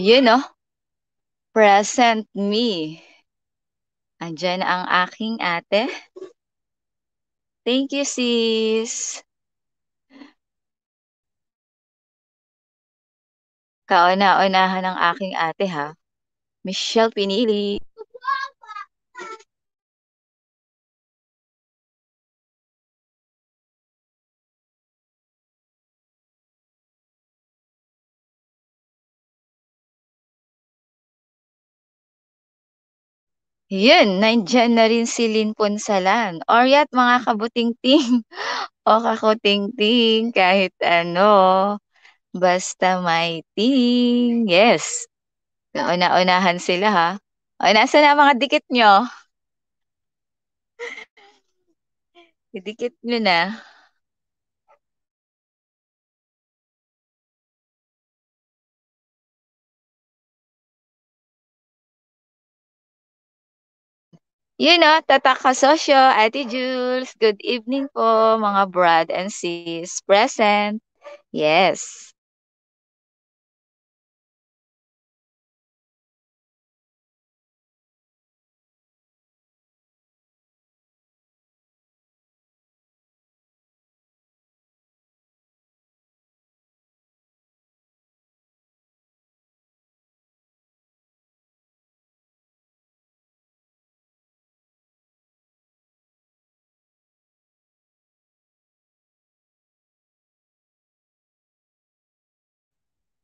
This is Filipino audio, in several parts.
You know, present me. Andiyan ang aking ate. Thank you, sis. Kauna-unahan ng aking ate, ha? Michelle Pinili. Yun, nandiyan na rin si Lynn Ponsalan. Or yat mga kabuting-ting o kakuting-ting kahit ano. Basta may ting. Yes. Nauna-unahan sila ha. O, nasa na mga dikit nyo? Dikit nyo na. You know, Tatak Kasosyo, Ate Jules, good evening po mga brad and sis present. Yes.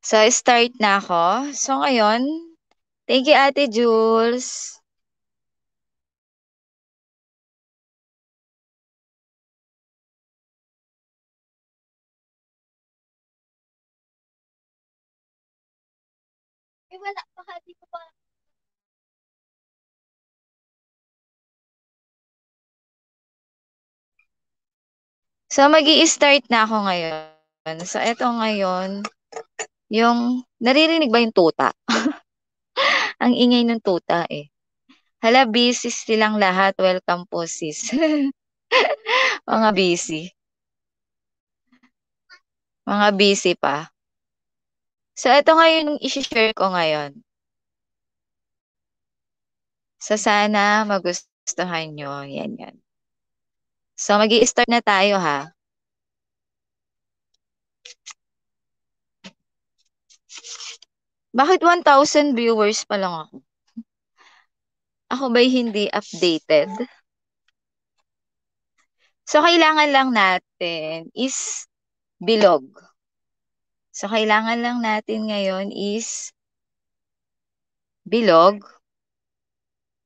So, start na ako. So, ngayon, thank you, Ate Jules. Eh, wala pa ka. Di ko pa. So, mag start na ako ngayon. So, eto ngayon, yung, naririnig ba yung tuta? Ang ingay ng tuta eh. Hala, busy silang lahat. Welcome po sis. Mga busy. Mga busy pa. So, ito ngayon yung isi-share ko ngayon. So, sana magustuhan nyo. Yan, yan. So, mag start na tayo ha. Bakit 1,000 viewers pa lang ako? Ako ba'y hindi updated? So, kailangan lang natin is bilog. So, kailangan lang natin ngayon is bilog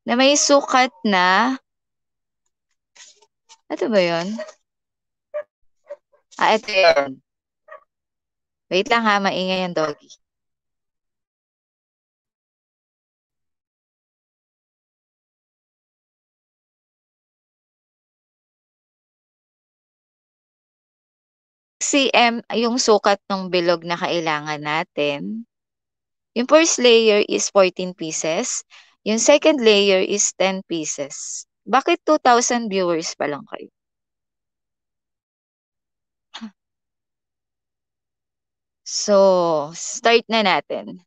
na may sukat na ano ba yun? Ah, ito yun. Wait lang ha, maingay yung doggy. cm yung sukat ng bilog na kailangan natin. Yung first layer is 14 pieces. Yung second layer is 10 pieces. Bakit 2,000 viewers pa lang kayo? So, start na natin.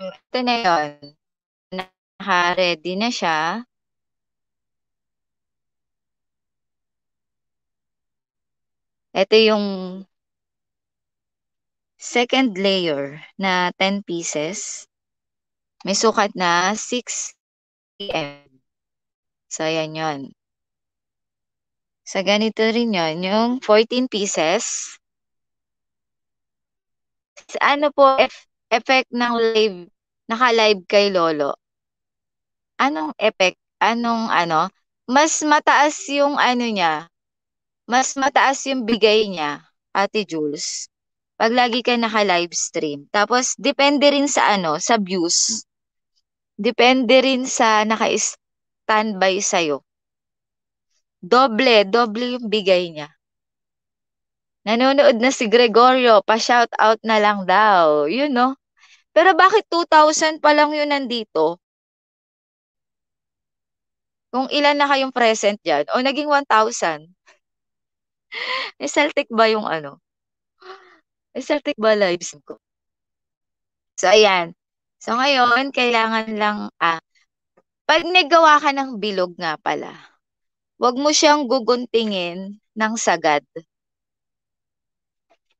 Ito na yun. Naka-ready na siya. Ito yung second layer na 10 pieces. May sukat na 6 cm. So, ayan yun. So, ganito rin yun. Yung 14 pieces. Ano po, if effect ng live, naka-live kay Lolo, anong effect, anong ano, mas mataas yung ano niya, mas mataas yung bigay niya, Ate Jules, pag lagi ka naka-live stream. Tapos, depende rin sa ano, sa views. Depende rin sa naka-standby sa'yo. Doble, doble yung bigay niya. Nanonood na si Gregorio, pa-shout out na lang daw. Yun no. Pero bakit 2,000 pa lang yun nandito? Kung ilan na kayong present dyan. O naging 1,000. May Celtic ba yung ano? May Celtic ba live ko? So, ayan. So, ngayon, kailangan lang, ah, pag nagawa ka ng bilog nga pala, huwag mo siyang guguntingin ng sagad.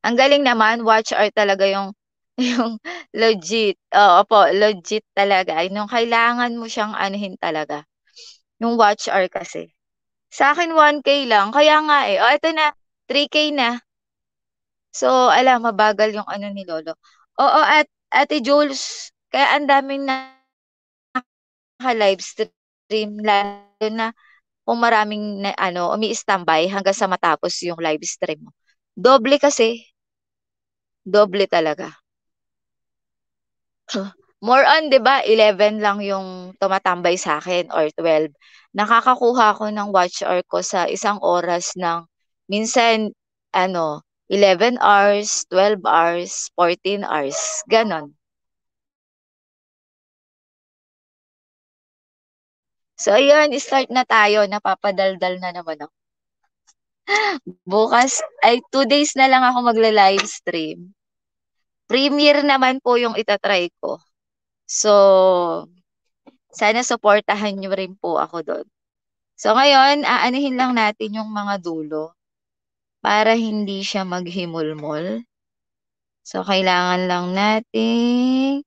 Ang galing naman, watch hour talaga yung yung legit, oo po, legit talaga. Yung kailangan mo siyang anuhin talaga. Yung watch hour kasi. Sa akin, 1K lang. Kaya nga eh. O, oh, ito na. 3K na. So, alam, mabagal yung ano ni Lolo. Oo, at Ate Jules, kaya ang daming na live stream lalo na kung maraming na, ano, umi-standby hanggang sa matapos yung live stream mo. Doble kasi. Doble talaga more on, 'di ba, 11 lang yung tumatambay sa akin or 12. Nakakakuha ako ng watch hour ko sa isang oras ng minsan ano, 11 hours, 12 hours, 14 hours, ganon. So ayun, start na tayo, napapadaldal na naman ako. Bukas, ay two days na lang ako magla-live stream premiere naman po yung itatry ko. So, sana supportahan nyo rin po ako doon. So, ngayon, aanihin lang natin yung mga dulo para hindi siya maghimulmol. So, kailangan lang natin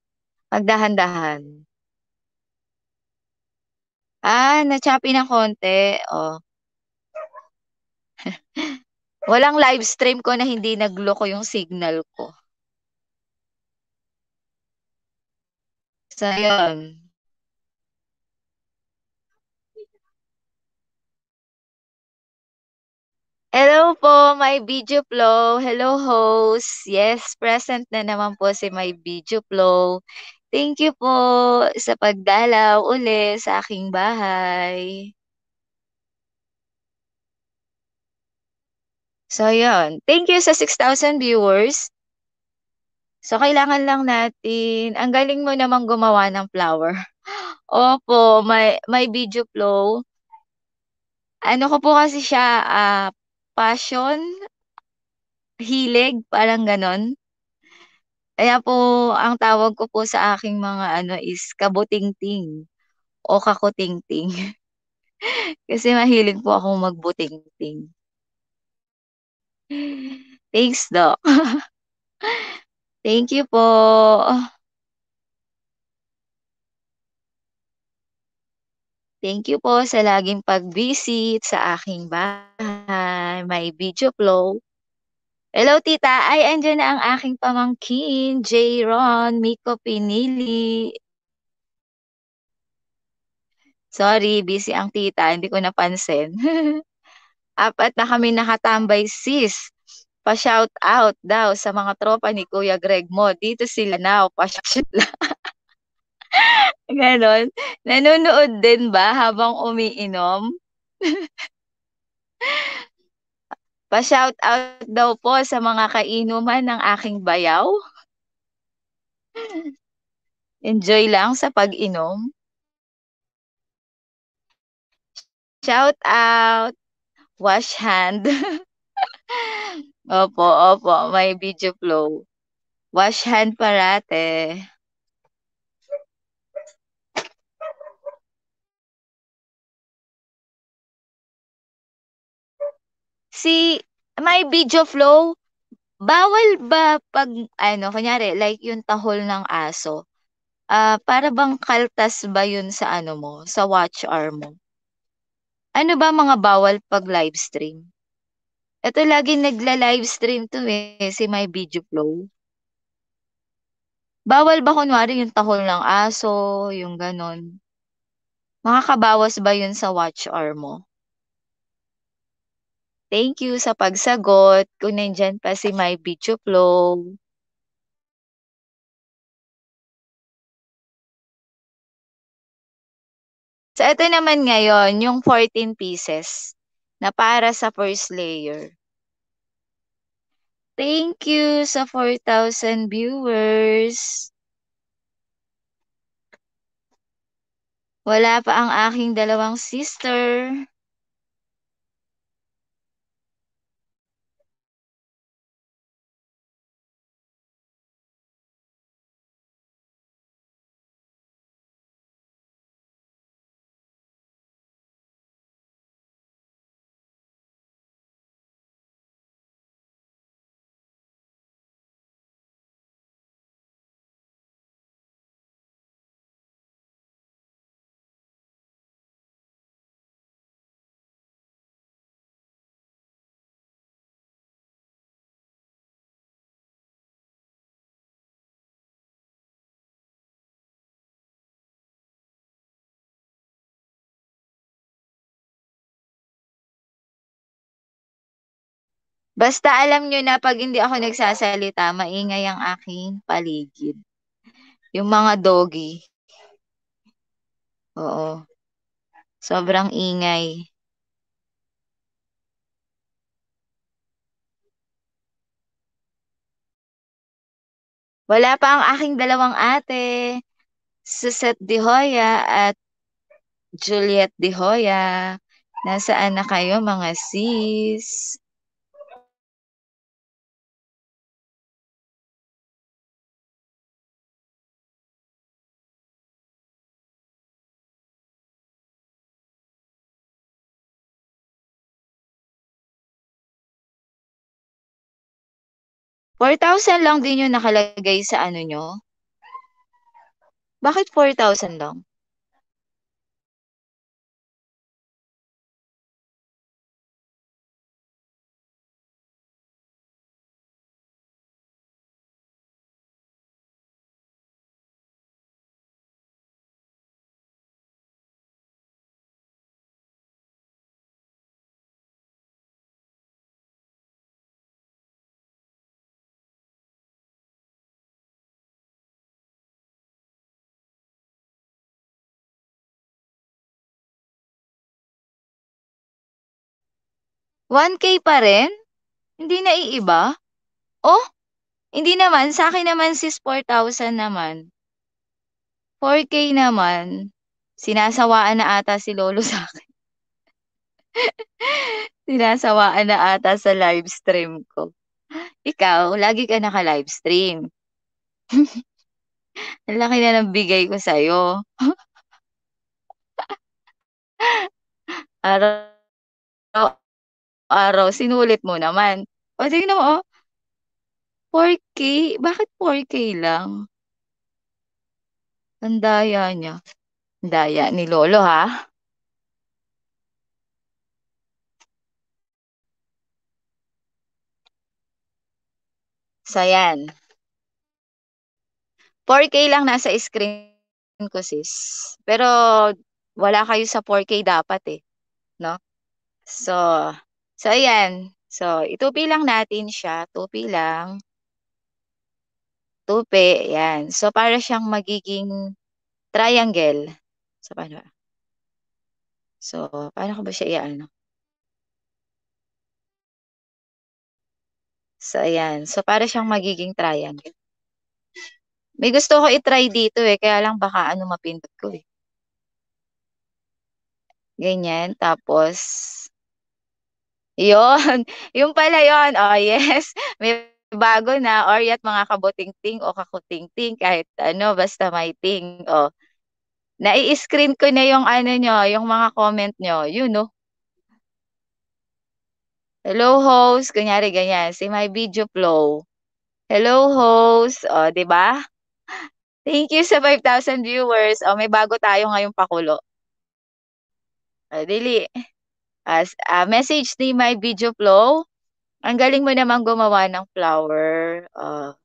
magdahan-dahan. Ah, na-choppy ng konti. Oh. Walang live stream ko na hindi nagloko yung signal ko. So, yun. Hello po, my video flow. Hello host. Yes, present na naman po si my video flow. Thank you po sa pagdalaw uli sa aking bahay. So, yun. Thank you sa 6,000 viewers. So, kailangan lang natin, ang galing mo naman gumawa ng flower. Opo, may, may video flow. Ano ko po kasi siya, uh, passion, hilig, parang ganon. Kaya po, ang tawag ko po sa aking mga ano is kabutingting o kakutingting. kasi mahilig po akong magbutingting. Thanks, Doc. Thank you po. Thank you po sa laging pag-visit sa aking bahay, my video flow. Hello tita, ay andyan na ang aking pamangkin, J. Ron, Miko Pinili. Sorry, busy ang tita, hindi ko napansin. Apat na kami nakatambay sis pa-shout out daw sa mga tropa ni Kuya Greg mo. Dito sila na, oh, pa-shout Ganon. Nanonood din ba habang umiinom? pa-shout out daw po sa mga kainuman ng aking bayaw. Enjoy lang sa pag-inom. Shout out. Wash hand. Opo, opo. May video flow. Wash hand parate. Si, may video flow, bawal ba pag, ano, kunyari, like yung tahol ng aso, ah para bang kaltas ba yun sa ano mo, sa watch hour mo? Ano ba mga bawal pag live stream? Ito lagi nagla-live stream to eh, si My Video Flow. Bawal ba kunwari yung tahol ng aso, yung ganon? Makakabawas ba yun sa watch hour mo? Thank you sa pagsagot. Kung nandyan pa si My Video Flow. So, ito naman ngayon, yung 14 pieces na para sa first layer. Thank you sa 4,000 viewers. Wala pa ang aking dalawang sister. Basta alam nyo na pag hindi ako nagsasalita, maingay ang aking paligid. Yung mga doggy. Oo. Sobrang ingay. Wala pa ang aking dalawang ate, Suzette De Hoya at Juliet De Hoya. Nasaan na kayo mga sis? 4,000 lang din yung nakalagay sa ano nyo? Bakit 4,000 lang? 1K pa rin? Hindi na iiba? Oh, hindi naman. Sa akin naman sis, 4,000 naman. 4K naman. Sinasawaan na ata si Lolo sa akin. Sinasawaan na ata sa live stream ko. Ikaw, lagi ka naka-live stream. Ang laki na ng bigay ko sa'yo. Araw araw sinulit mo naman. O tingnan mo, oh. 4K? Bakit 4K lang? Ang daya niya. Ang daya ni Lolo, ha? So, yan. 4K lang nasa screen ko, sis. Pero, wala kayo sa 4K dapat, eh. No? So, So, ayan. So, itupi lang natin siya. Tupi lang. Tupi. Ayan. So, para siyang magiging triangle. So, paano ba? So, paano ko ba siya iano? So, ayan. So, para siyang magiging triangle. May gusto ko i-try dito eh. Kaya lang baka ano mapindot ko eh. Ganyan. Tapos, Yon, Yung pala yon. Oh, yes. May bago na or yat mga kabuting-ting o kakuting-ting kahit ano basta may ting. Oh. Nai-screen ko na yung ano nyo, yung mga comment nyo. You oh. know. Hello host, kunyari ganyan, si my video flow. Hello host, oh, 'di ba? Thank you sa 5,000 viewers. Oh, may bago tayo ngayong pakulo. Oh, dili. As uh, message ni My Video Flow, ang galing mo naman gumawa ng flower. Uh,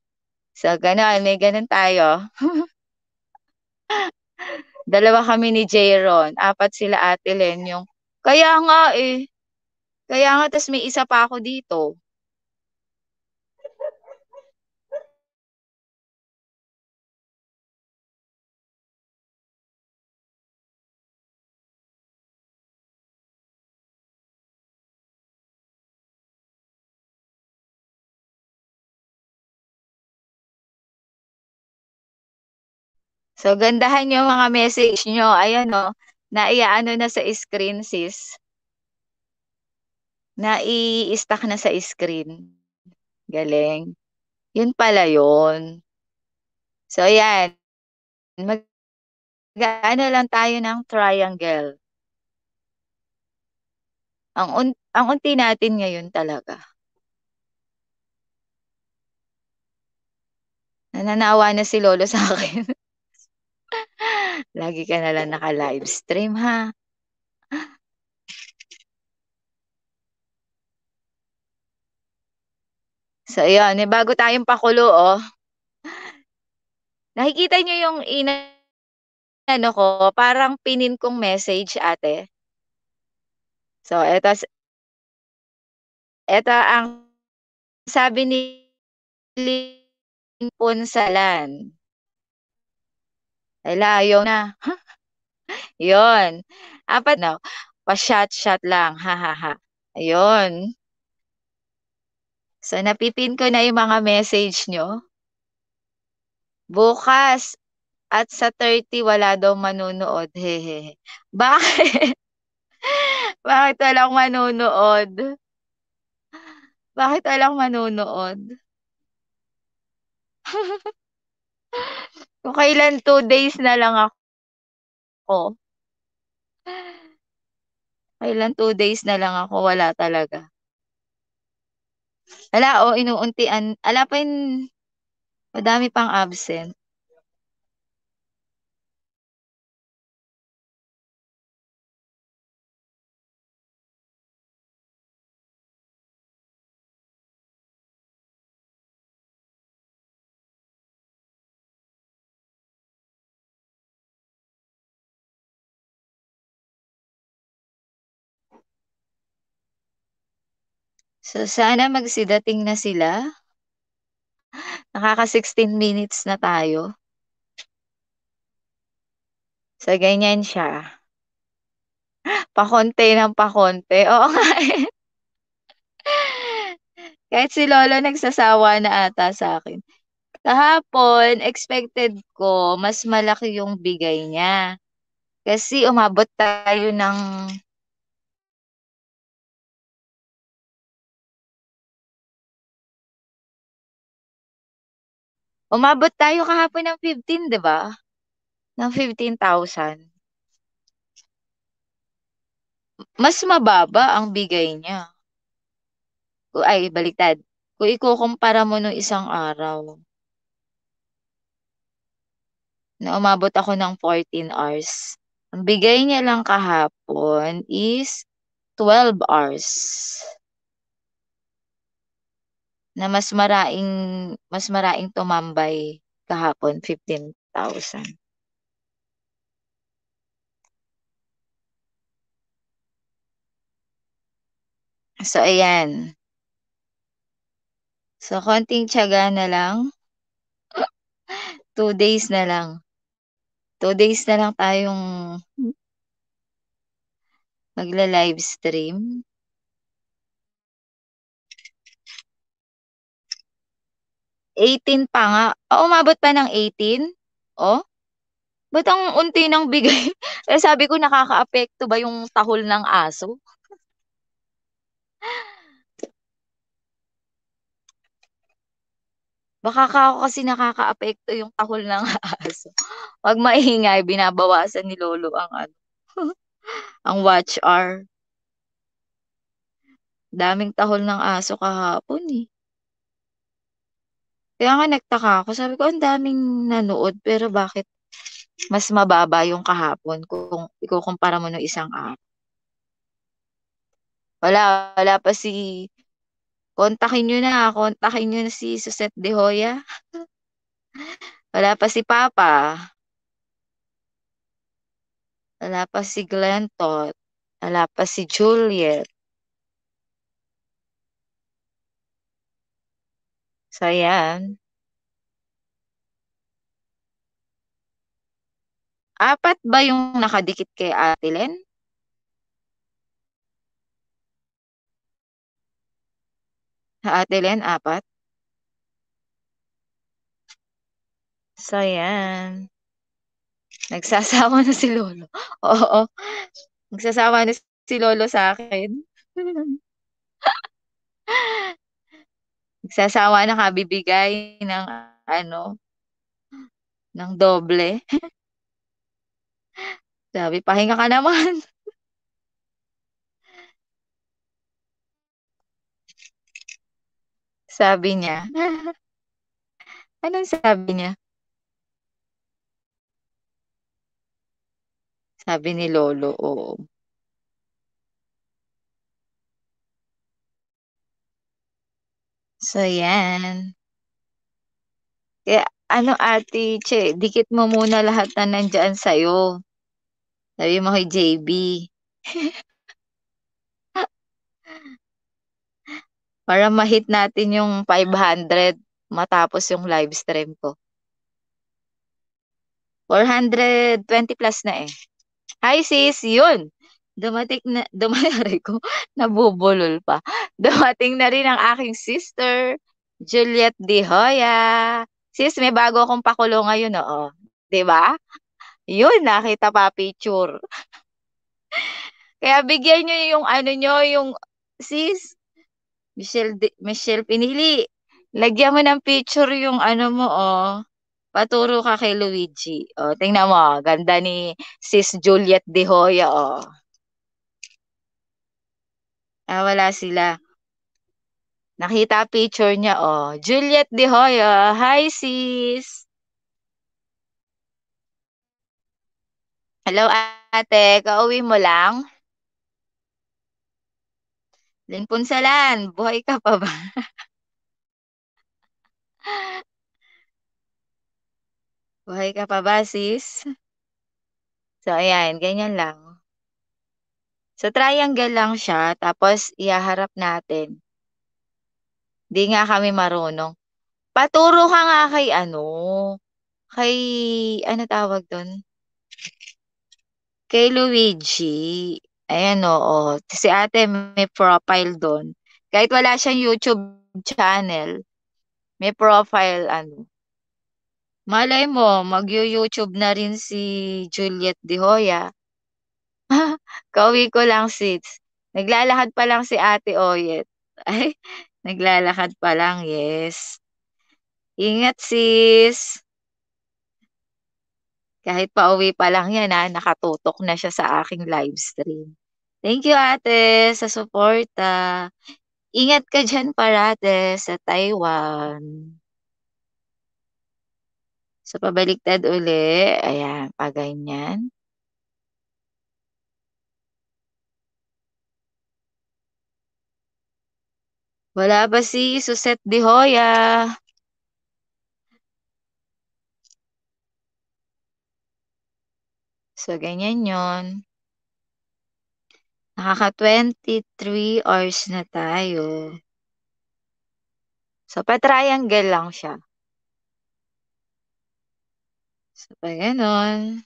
so, ganun, may ganun tayo. Dalawa kami ni Jayron. Apat sila ate Len yung, kaya nga eh. Kaya nga, tas may isa pa ako dito. So, gandahan yung mga message nyo. Ayan, no. Naiaano na sa screen, sis. Nai-stack na sa screen. Galing. Yun pala yun. So, ayan. Mag ano lang tayo ng triangle. Ang, un ang unti natin ngayon talaga. Nananawa na si Lolo sa akin. Lagi ka na lang naka-live stream ha. So, yun. Eh, bago tayong pakulo, oh. Nakikita niyo yung ina ano ko, parang pinin kong message, ate. So, eto, eto ang sabi ni Lin Punsalan. Hala, ayaw na. Yun. Apat na. Pa-shot-shot lang. Ha, ha, ha. Ayun. So, napipin ko na yung mga message nyo. Bukas at sa 30, wala daw manunood. Hehehe. Bakit? Bakit walang manunood? Bakit walang manunood? Kung kailan, two days na lang ako. Kailan, two days na lang ako. Wala talaga. Wala, o, oh, inuuntian. Ala pa yun, madami pang absent. So, sana magsidating na sila. Nakaka-16 minutes na tayo. So, ganyan siya. Pakonte ng pakonte. Oo nga eh. Kahit si Lolo nagsasawa na ata sa akin. Kahapon, expected ko mas malaki yung bigay niya. Kasi umabot tayo ng Umabot tayo kahapon ng 15, di ba? Ng 15,000. Mas mababa ang bigay niya. Ay, baliktad. Kung ikukumpara mo nung isang araw, na umabot ako ng 14 hours. Ang bigay niya lang kahapon is 12 hours na mas maraing mas maraing tumambay kahapon 15,000. So, ayan. So, konting tiyaga na lang. Two days na lang. Two days na lang tayong magla-live stream. 18 pa nga. Oh, umabot pa ng 18? Oh? Ba't ang unti nang bigay? eh, sabi ko, nakaka-apekto ba yung tahol ng aso? Baka ka ako kasi nakaka-apekto yung tahol ng aso. Huwag maingay, binabawasan ni Lolo ang ano. ang watch hour. Daming tahol ng aso kahapon eh. Kaya nga nagtaka ako. Sabi ko, ang daming nanood, pero bakit mas mababa yung kahapon kung ikukumpara mo nung isang app? Wala, wala pa si... Kontakin nyo na, kontakin nyo na si Susette De Hoya. wala pa si Papa. Wala pa si Glenn Todd. Wala pa si Juliet. So, ayan. Apat ba yung nakadikit kay Ate Len? Ate Len, apat? So, ayan. Nagsasawa na si Lolo. Oo. Nagsasawa na si Lolo sa akin. Nagsasawa na kabibigay ng ano, ng doble. Sabi, pahinga ka naman. sabi niya. Anong sabi niya? Sabi ni Lolo, oo. So, yan. Kaya, ano ate, che, dikit mo muna lahat na nandyan sa'yo. Sabi mo kay JB. Para mahit natin yung 500 matapos yung live stream ko. 420 plus na eh. Hi sis, yun dumating na, dumating ko, nabubulol pa. Dumating na rin ang aking sister, Juliet De Hoya. Sis, may bago akong pakulo ngayon, oo. ba? Yun, nakita pa picture. Kaya bigyan nyo yung ano nyo, yung sis, Michelle, De, Michelle Pinili, lagyan mo ng picture yung ano mo, oh. Paturo ka kay Luigi. Oh, tingnan mo, ah, ganda ni sis Juliet De Hoya, oh. Ah, wala sila. Nakita picture niya, oh. Juliet De Hoyo. Hi, sis. Hello, ate. Kauwi mo lang? Linpunsalan, buhay ka pa ba? buhay ka pa ba, sis? So, ayan. Ganyan lang. So, triangle lang siya, tapos iaharap natin. Di nga kami marunong. Paturo ka nga kay ano, kay, ano tawag doon? Kay Luigi. Ayan, oo. Si ate may profile doon. Kahit wala siyang YouTube channel, may profile, ano. Malay mo, mag-YouTube na rin si Juliet De Hoya. Kauwi ko lang 6. Naglalakad pa lang si Ate Oyet. Ay, naglalakad pa lang, yes. Ingat sis. Kahit pauwi pa lang yan ha, ah, nakatutok na siya sa aking live stream. Thank you ate sa suporta. Ingat ka dyan parate sa Taiwan. So pabaliktad uli. Ayan, paganyan. Wala ba si Suset De Hoya? So, ganyan yon Nakaka-23 hours na tayo. So, pa-triangle lang siya. So, pa ganun.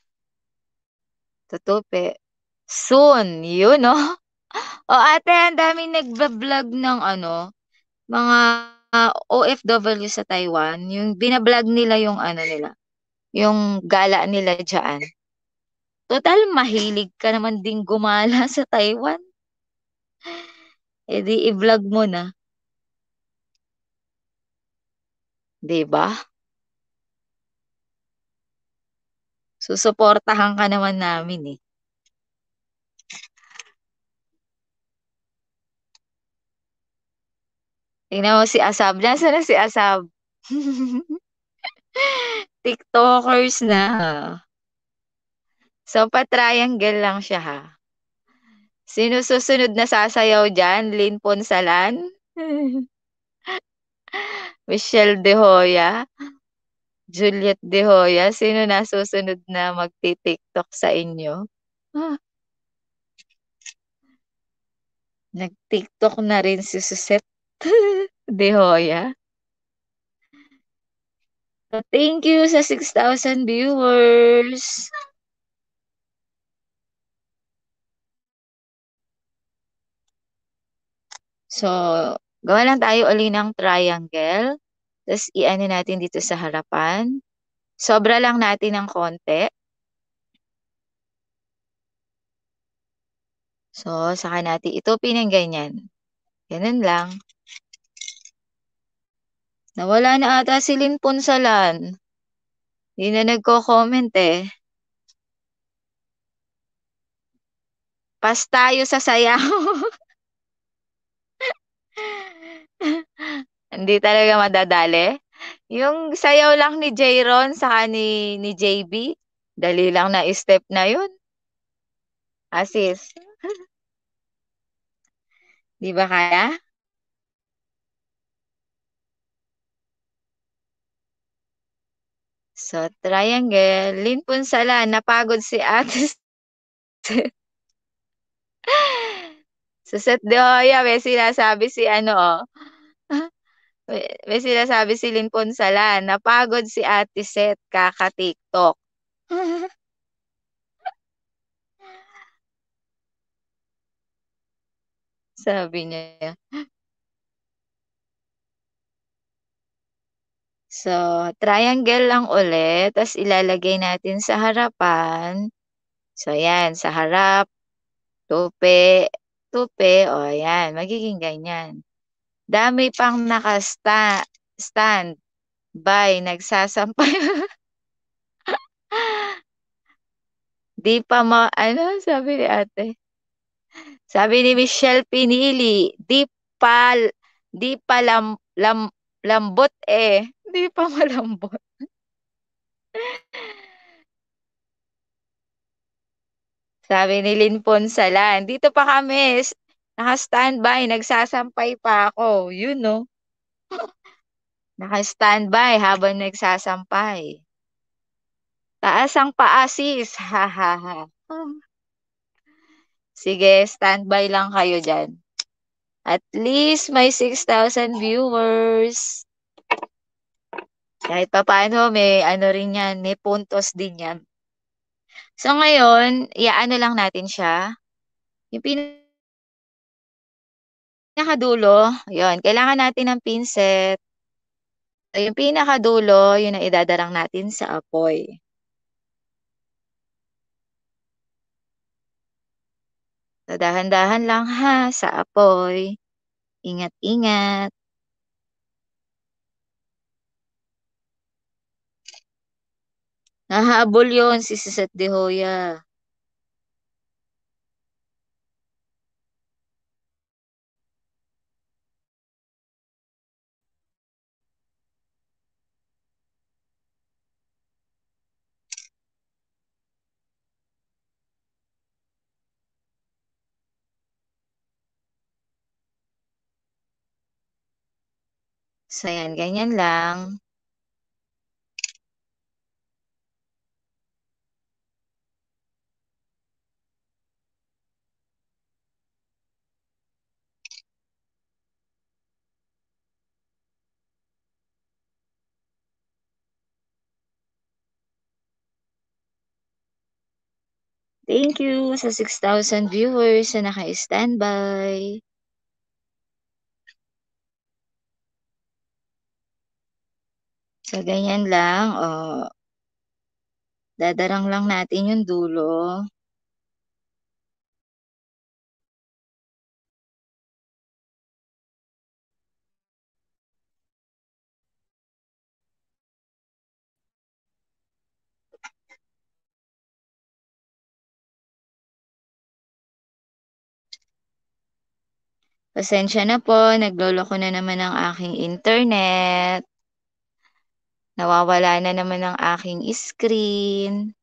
Tutupi. Soon. Yun, no? O, ate, ang daming nagbablog ng ano, mga ah, OFW sa Taiwan, yung binablog nila yung ano nila, yung gala nila diyan. Total mahilig ka naman ding gumala sa Taiwan. E di i-vlog mo na. 'Di ba? Susuportahan ka naman namin eh. Tingnan mo si Asab. Nasaan na si Asab? TikTokers na. So, pa-triangle lang siya ha. Sino susunod na sasayaw dyan? Lynn Ponsalan? Michelle De Hoya? Juliet De Hoya? Sino na susunod na magti-TikTok sa inyo? Nag-TikTok na rin si Susette De Hoya. So, thank you sa 6,000 viewers. So, gawa lang tayo uli ng triangle. Tapos, i-ano natin dito sa harapan. Sobra lang natin ng konti. So, saka natin ito pinang ganyan. Ganun lang. Nawala na ata si Lynn Ponsalan. Hindi na nagko-comment eh. Pas tayo sa sayaw. Hindi talaga madadali. Yung sayaw lang ni Jayron sa ni, ni JB, dali lang na step na yun. Asis. Di ba kaya? So, triangle. Lin Punsala, napagod si ate. so, set de Hoya, may sinasabi si ano, oh. May sinasabi si Lin Punsala, napagod si ate Set, kaka-tiktok. Sabi niya, So, triangle lang ulit. Tapos, ilalagay natin sa harapan. So, ayan. Sa harap. Tupi. Tupi. O, ayan. Magiging ganyan. Dami pang naka-stand. Bye. Nagsasampay. Di pa ma... Ano? Sabi ni ate. Sabi ni Michelle Pinili. Di pa... Di pa lam, lam, lambot eh hindi pa malambot. Sabi ni Lin Ponsalan, dito pa kami, naka-standby, nagsasampay pa ako. you know. naka-standby habang nagsasampay. Taas ang paasis, ha ha ha. Sige, standby lang kayo dyan. At least may 6,000 viewers. Kahit pa paano, may ano rin yan, may puntos din yan. So ngayon, iaano lang natin siya. Yung pinakadulo, yun, kailangan natin ng pinset. So, yung pinakadulo, yun ang idadarang natin sa apoy. So, dahan-dahan lang ha sa apoy. Ingat-ingat. Nahabol yon si Seth De Hoya. So, yan. Ganyan lang. Thank you sa 6,000 viewers na naka-standby. So, ganyan lang. Oh. dadarang lang natin yung dulo. Pasensya na po, nagloloko na naman ang aking internet. Nawawala na naman ang aking screen.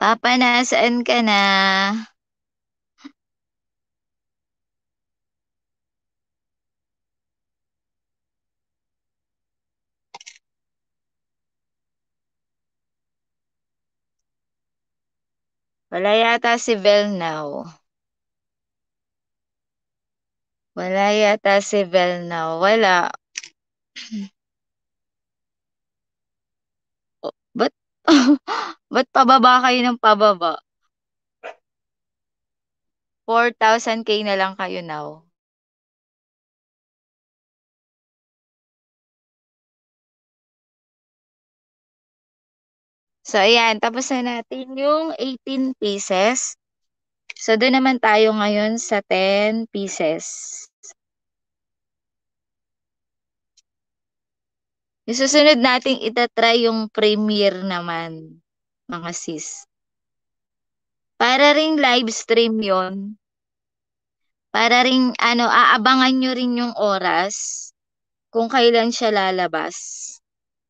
Papa, nasaan ka na? Wala yata si Velnao. Wala yata si Velnao. Wala. but oh, but ba't pababa kayo ng pababa? 4,000K na lang kayo now. So, ayan. Tapos na natin yung 18 pieces. So, doon naman tayo ngayon sa 10 pieces. Yung susunod nating itatry yung premiere naman, mga sis. Para ring live stream yon Para ring, ano, aabangan nyo rin yung oras kung kailan siya lalabas.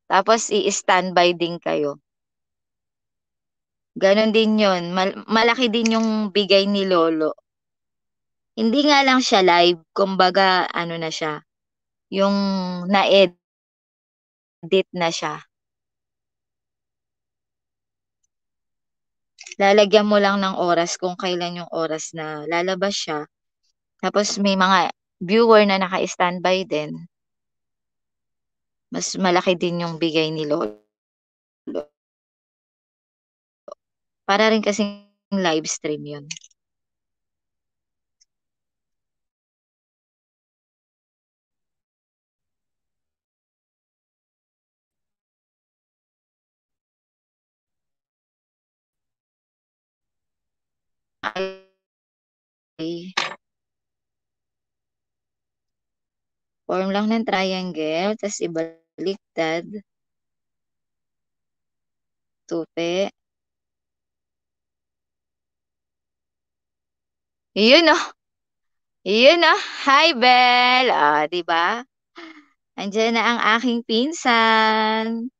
Tapos, i-standby din kayo. Ganon din yun. Mal- malaki din yung bigay ni Lolo. Hindi nga lang siya live, kumbaga ano na siya, yung na-edit na siya. Lalagyan mo lang ng oras kung kailan yung oras na lalabas siya. Tapos may mga viewer na naka-standby din. Mas malaki din yung bigay ni Lolo. Para rin kasing live stream 'yon. Okay. Form lang ng triangle, tapos ibaliktad. Tupi. Yun oh. Yun oh. Hi, Bell. Oh, di ba? Andiyan na ang aking pinsan.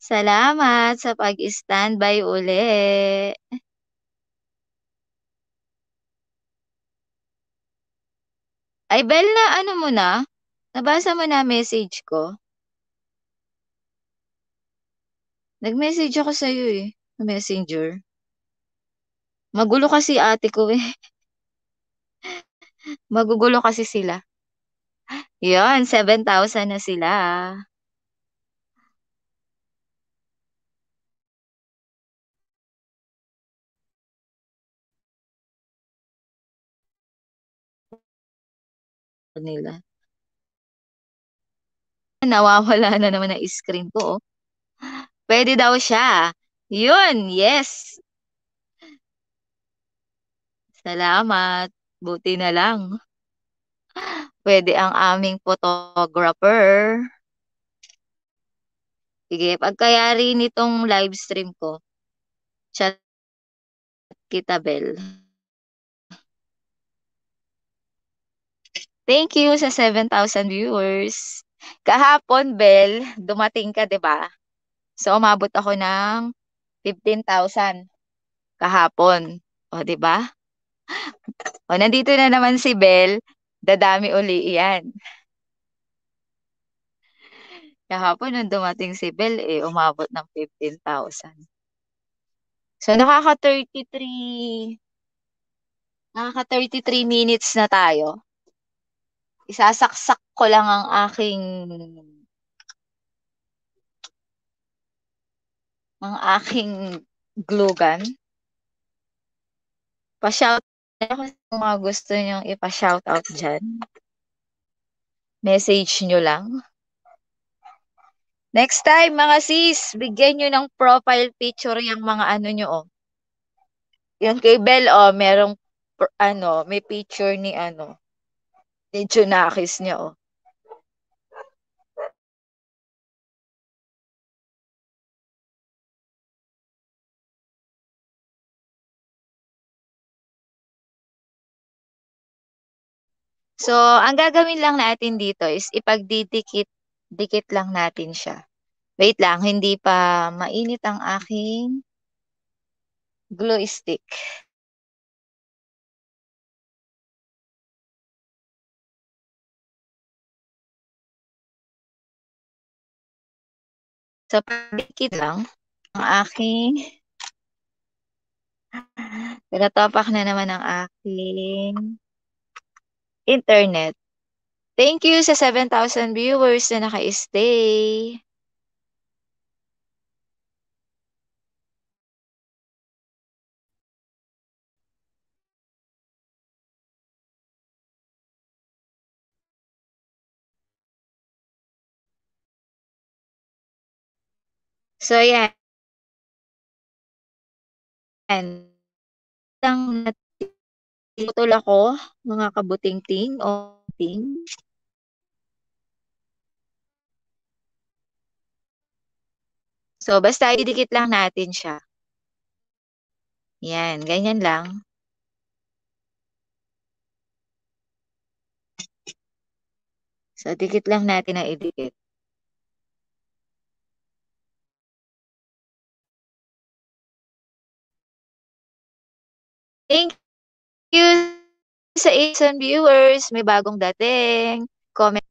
Salamat sa pag-standby uli. Ay, Bell na ano mo na? Nabasa mo na message ko? Nag-message ako sa'yo eh, messenger. Magulo kasi ate ko eh. Magugulo kasi sila. Yun, 7,000 na sila. nila. Nawawala na naman ang screen ko. Oh. Pwede daw siya. Yun, yes. Salamat. Buti na lang. Pwede ang aming photographer. Sige, pagkayari nitong live stream ko, chat kita, Bell. Thank you sa 7,000 viewers. Kahapon, Bell, dumating ka, 'di ba? So umabot ako ng 15,000 kahapon. O, 'di ba? o, nandito na naman si Bell. Dadami uli iyan. Kahapon nung dumating si Bell, eh, umabot ng 15,000. So, nakaka-33 nakaka-33 minutes na tayo. Isasaksak ko lang ang aking ang aking glue gun. Pa-shout ano kung mga gusto nyong ipa-shoutout dyan? Message nyo lang. Next time, mga sis, bigyan nyo ng profile picture yung mga ano nyo, oh. Yung kay Bell, oh, merong, ano, may picture ni, ano, ni Junakis niya, oh. So, ang gagawin lang natin dito is ipagdidikit, dikit lang natin siya. Wait lang, hindi pa mainit ang aking glue stick. So, pagdikit lang ang aking pinatopak na naman ang aking internet. Thank you sa 7,000 viewers na naka-stay. So, yan. Ang Putol ako, mga kabuting-ting o ting. So, basta ididikit lang natin siya. Yan, ganyan lang. So, dikit lang natin ang idikit. Thank you sa Asian viewers. May bagong dating. Comment.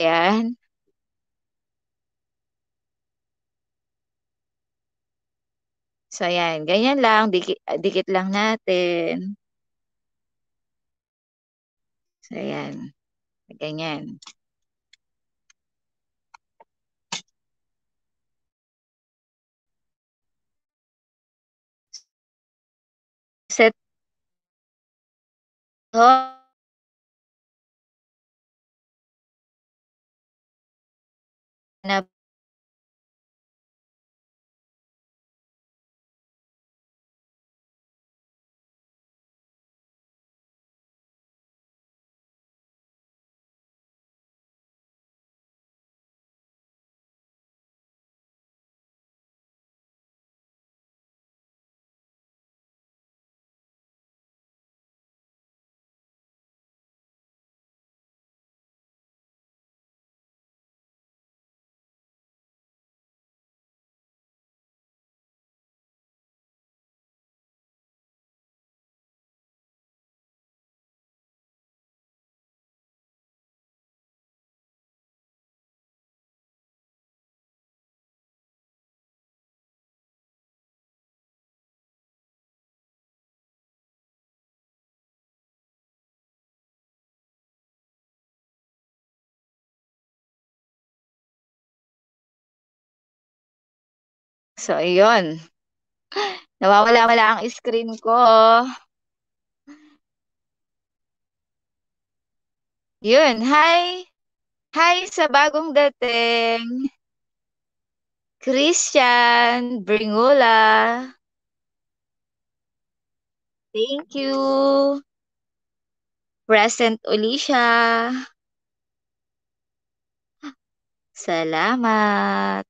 Ayan. So, ayan. Ganyan lang. Dikit, dikit lang natin. So, ayan. Ganyan. her So, ayun. Nawawala-wala ang screen ko. Yun, hi. Hi sa bagong dating. Christian Bringola. Thank you. Present uli Salamat.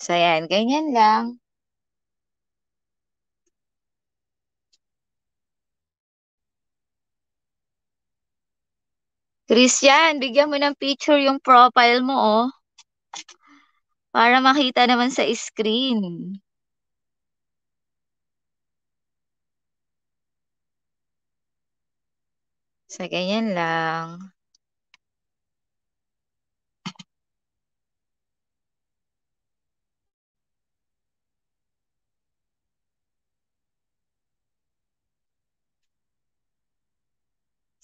So, yan. Ganyan lang. Christian, bigyan mo ng picture yung profile mo, oh. Para makita naman sa screen. Sa so, ganyan lang.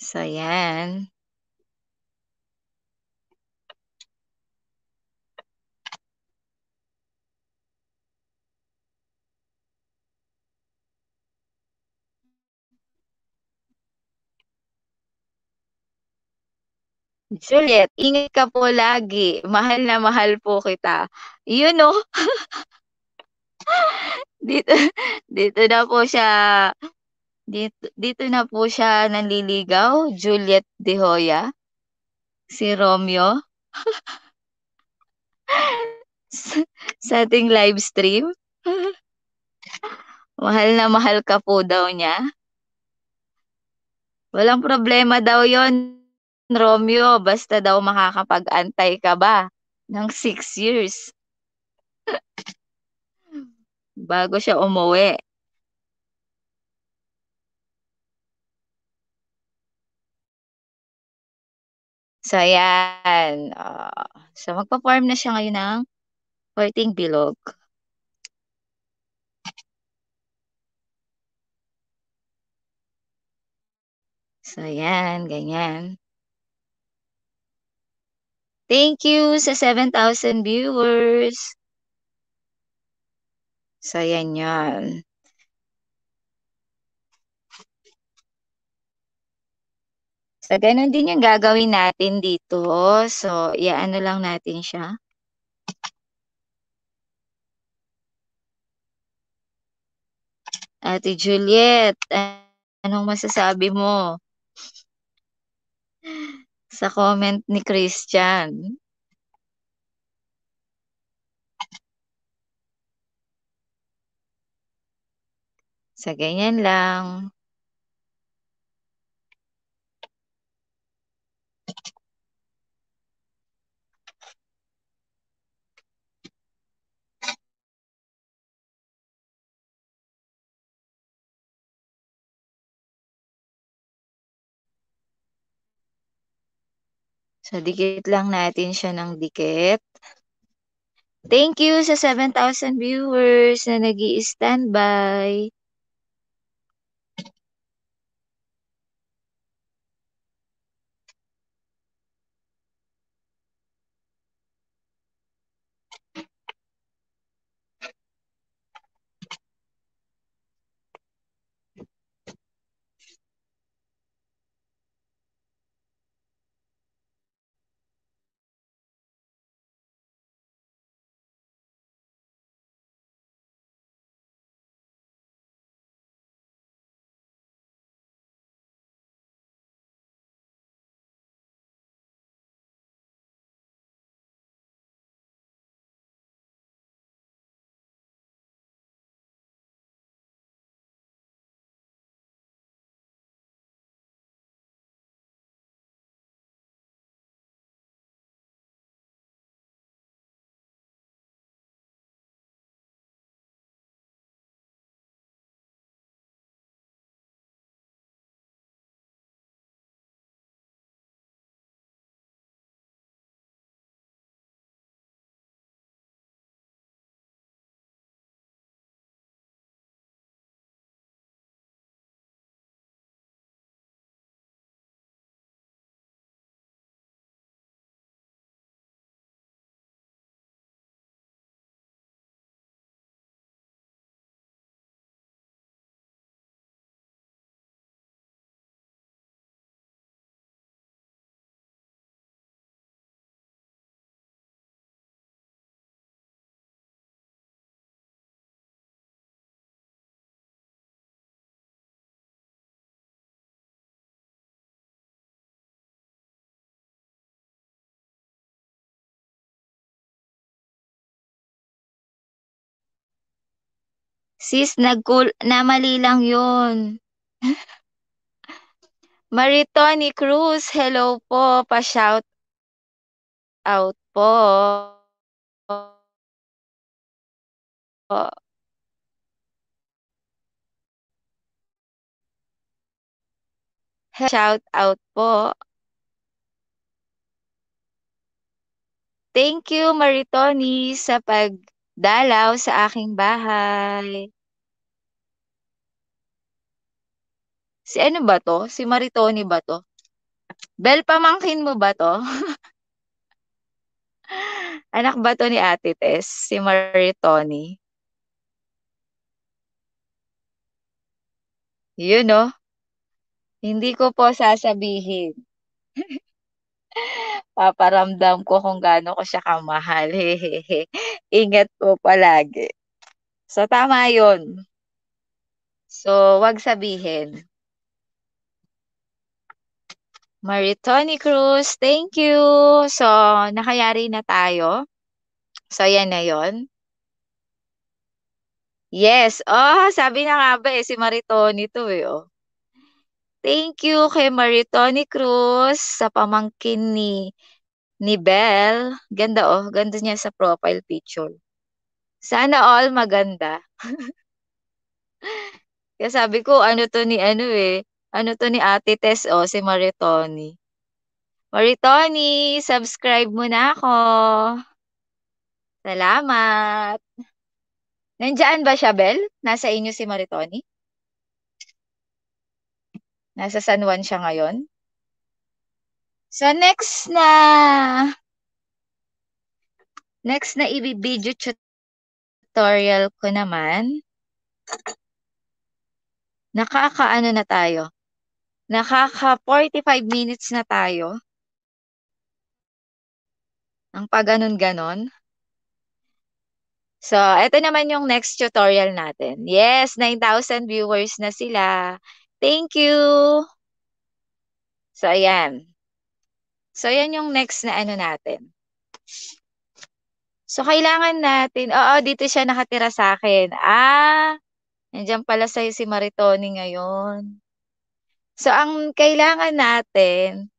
So, yan. Juliet, ingat ka po lagi. Mahal na mahal po kita. You know. dito, dito na po siya dito, dito na po siya nanliligaw, Juliet De Hoya, si Romeo. sa, ating live stream. mahal na mahal ka po daw niya. Walang problema daw yon Romeo. Basta daw makakapag-antay ka ba ng six years. Bago siya umuwi. So, ayan. Uh, so, magpa-form na siya ngayon ng courting bilog. So, ayan. Ganyan. Thank you sa 7,000 viewers. So, ayan yan. So, ganun din yung gagawin natin dito. So, iaano lang natin siya. Ate Juliet, anong masasabi mo sa comment ni Christian? Sa ganyan lang. Nadikit lang natin siya ng dikit. Thank you sa 7,000 viewers na nag standby Sis, nag na mali lang yun. Maritoni Cruz, hello po. Pa-shout out po. Shout out po. Thank you, Maritoni, sa pagdalaw sa aking bahay. si ano ba to? Si Maritoni ba to? Bel, pamangkin mo ba to? Anak ba to ni Ate Tess? Si Maritoni. Yun, no? Hindi ko po sasabihin. Paparamdam ko kung gaano ko siya kamahal. Ingat po palagi. So, tama yun. So, wag sabihin. Maritoni Cruz, thank you. So, nakayari na tayo. So, yan na yon. Yes. Oh, sabi na nga ba eh, si Maritoni to eh. Oh. Thank you kay Maritoni Cruz sa pamangkin ni, ni Belle. Ganda oh, ganda niya sa profile picture. Sana all maganda. Kaya sabi ko, ano to ni ano eh, ano to ni Ate Tess? O, oh, si Maritoni. Maritoni, subscribe mo na ako. Salamat. Nandiyan ba siya, Bel? Nasa inyo si Maritoni? Nasa San Juan siya ngayon? So, next na... Next na i-video tutorial ko naman. Nakakaano na tayo? Nakaka 45 minutes na tayo. Ang paganon ganon So, ito naman yung next tutorial natin. Yes, 9,000 viewers na sila. Thank you! So, ayan. So, ayan yung next na ano natin. So, kailangan natin, oo, dito siya nakatira sa akin. Ah, nandiyan pala sa'yo si Maritoni ngayon. So, ang kailangan natin,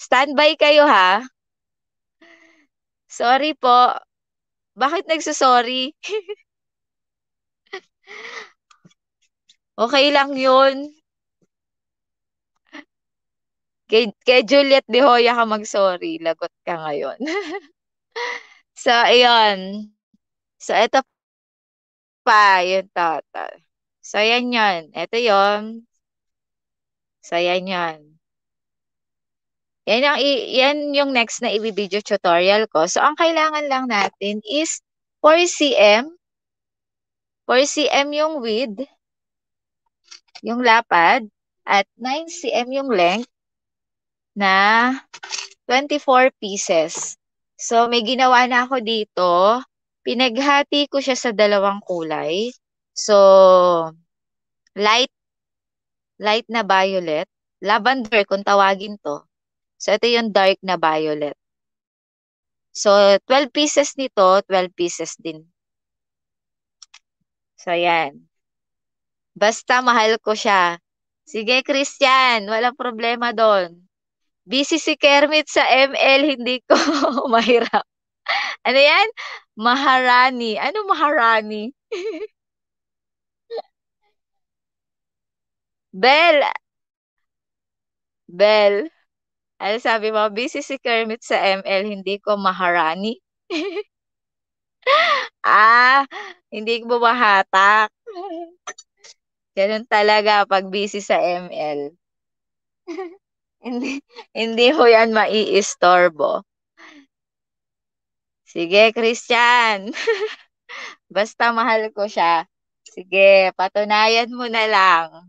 standby kayo ha. Sorry po. Bakit nagsasorry? okay lang yun. Kay, kay Juliet De Hoya ka mag-sorry. Lagot ka ngayon. so, ayun. So, ito pa. Yun tata. So, yan yun. Ito yun. So, yan yun. Yan, ang, yan yung next na i-video tutorial ko. So, ang kailangan lang natin is 4 cm. 4 cm yung width, yung lapad, at 9 cm yung length na 24 pieces. So, may ginawa na ako dito. Pinaghati ko siya sa dalawang kulay. So, light light na violet, lavender kung tawagin to. So, ito yung dark na violet. So, 12 pieces nito, 12 pieces din. So, ayan. Basta mahal ko siya. Sige, Christian, walang problema doon. Busy si Kermit sa ML, hindi ko mahirap. Ano yan? Maharani. Ano maharani? Bell! Bell! ano sabi mo? Busy si Kermit sa ML, hindi ko maharani. ah, hindi ko mahatak. Ganun talaga pag busy sa ML. hindi, hindi ho yan maiistorbo. Sige, Christian. Basta mahal ko siya. Sige, patunayan mo na lang.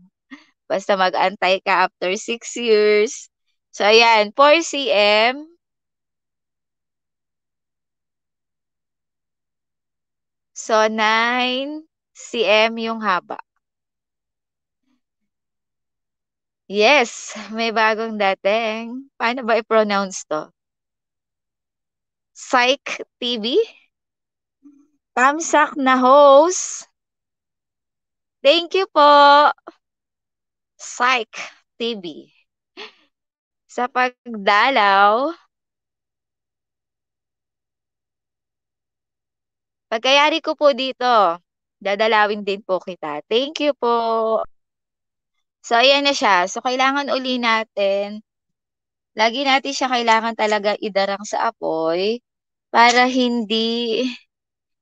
Basta mag-antay ka after 6 years. So, ayan, 4 cm. So, 9 cm yung haba. Yes, may bagong dating. Paano ba i-pronounce to? Psych TV? Tamsak na host. Thank you po. Psych TV. Sa pagdalaw, pagkayari ko po dito, dadalawin din po kita. Thank you po. So, ayan na siya. So, kailangan uli natin, lagi natin siya kailangan talaga idarang sa apoy para hindi...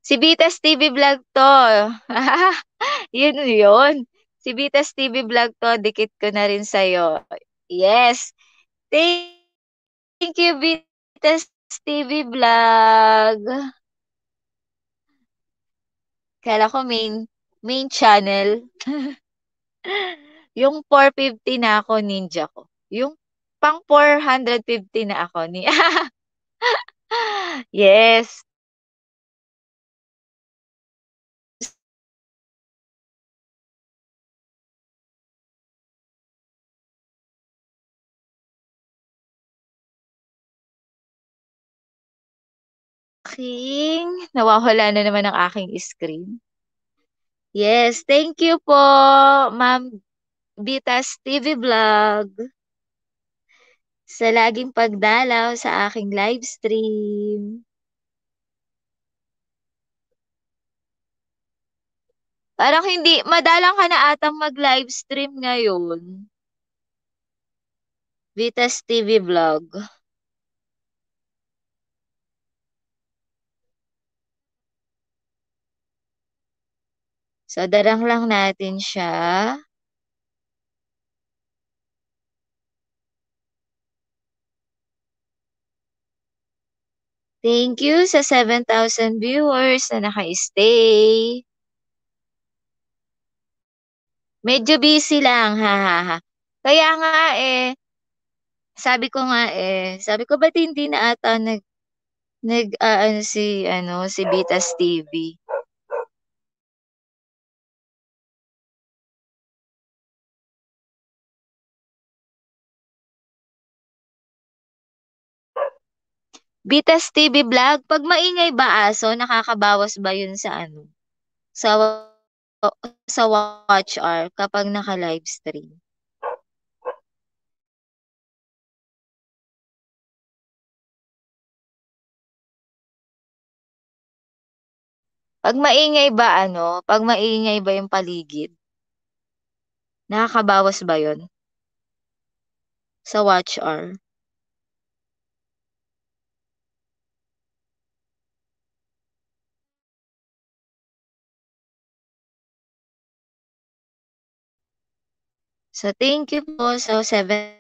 Si Vitas TV Vlog to. yun yun. Si Vitas TV Vlog to, dikit ko na rin sa'yo. Yes. Thank you, Vitas TV Vlog. Kala ko main, main channel. yung 450 na ako, ninja ko. Yung pang 450 na ako. Ni yes. aking, nawawala na naman ang aking screen. Yes, thank you po, Ma'am Bitas TV Vlog sa laging pagdalaw sa aking live stream. Parang hindi, madalang ka na atang mag-live stream ngayon. Vitas TV Vlog. So, darang lang natin siya. Thank you sa 7,000 viewers na naka-stay. Medyo busy lang, ha, ha, ha. Kaya nga, eh, sabi ko nga, eh, sabi ko, ba't hindi na ata nag, nag, uh, ano, si, ano, si Bitas TV? Vitas TV Vlog, pag maingay ba aso, nakakabawas ba yun sa ano? Sa, sa watch hour kapag naka-live stream? Pag maingay ba ano? Pag maingay ba yung paligid? Nakakabawas ba yun? Sa watch hour? So, thank you po. So, 7,000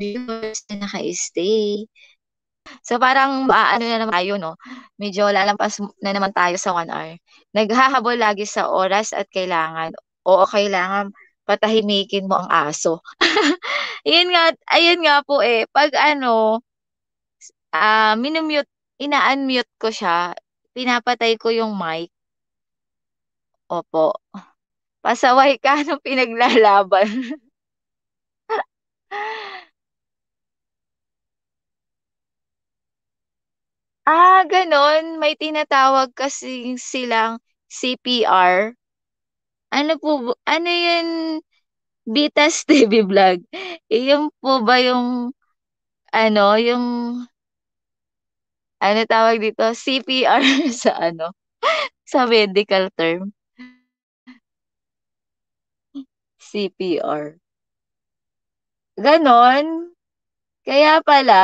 viewers na naka-stay. So, parang ano na naman tayo, no? Medyo lalampas na naman tayo sa 1 hour. Naghahabol lagi sa oras at kailangan. Oo, kailangan patahimikin mo ang aso. ayun nga, ayun nga po eh. Pag ano, uh, minumute, ina-unmute ko siya, pinapatay ko yung mic. Opo. Pasaway ka ng pinaglalaban. ah, ganon. May tinatawag kasi silang CPR. Ano po, ano yun, Bitas TV Vlog? Iyon po ba yung, ano, yung, ano tawag dito? CPR sa ano? sa medical term. CPR. Ganon. Kaya pala,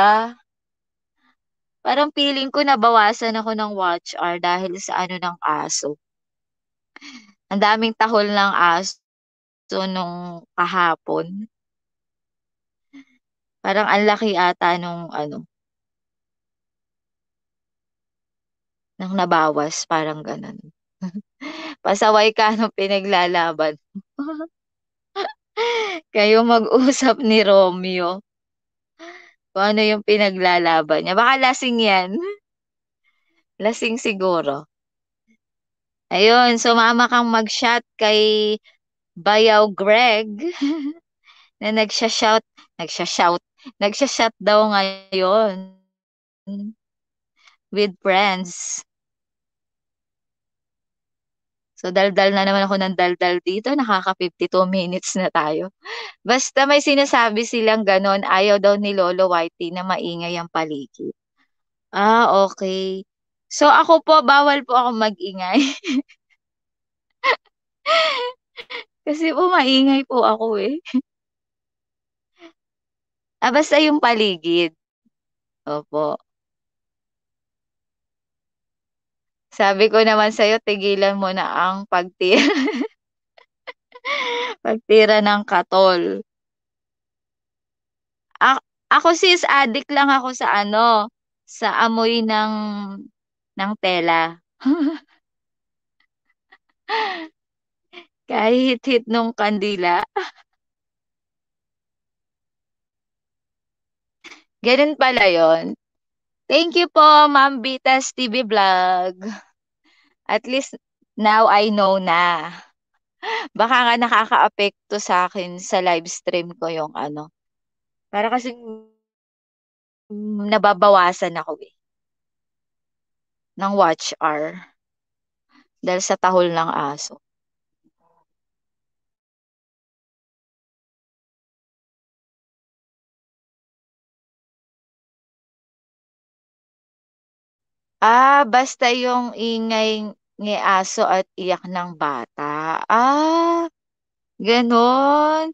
parang feeling ko nabawasan ako ng watch hour dahil sa ano ng aso. Ang daming tahol ng aso nung kahapon. Parang ang laki ata nung ano. Nang nabawas, parang ganun. Pasaway ka nung pinaglalaban. Kayo mag-usap ni Romeo. Kung ano yung pinaglalaban niya. Baka lasing yan. Lasing siguro. Ayun, sumama kang mag-shot kay Bayaw Greg na nagsha-shout, nagsha-shout, nagsha-shout daw ngayon with friends. So, daldal na naman ako ng daldal dito. Nakaka-52 minutes na tayo. Basta may sinasabi silang ganon, ayaw daw ni Lolo Whitey na maingay ang paligid. Ah, okay. So, ako po, bawal po ako magingay. Kasi po, maingay po ako eh. ah, basta yung paligid. Opo. Sabi ko naman sa iyo, tigilan mo na ang pagtira. pagtira ng katol. A- ako sis, addict lang ako sa ano, sa amoy ng ng tela. Kahit hit nung kandila. Ganun pala yon. Thank you po, Ma'am Bitas TV Vlog at least now I know na. Baka nga nakakaapekto sa akin sa live stream ko yung ano. Para kasi nababawasan ako eh. Ng watch hour. Dahil sa tahol ng aso. Ah, basta yung ingay ng aso at iyak ng bata. Ah, ganon.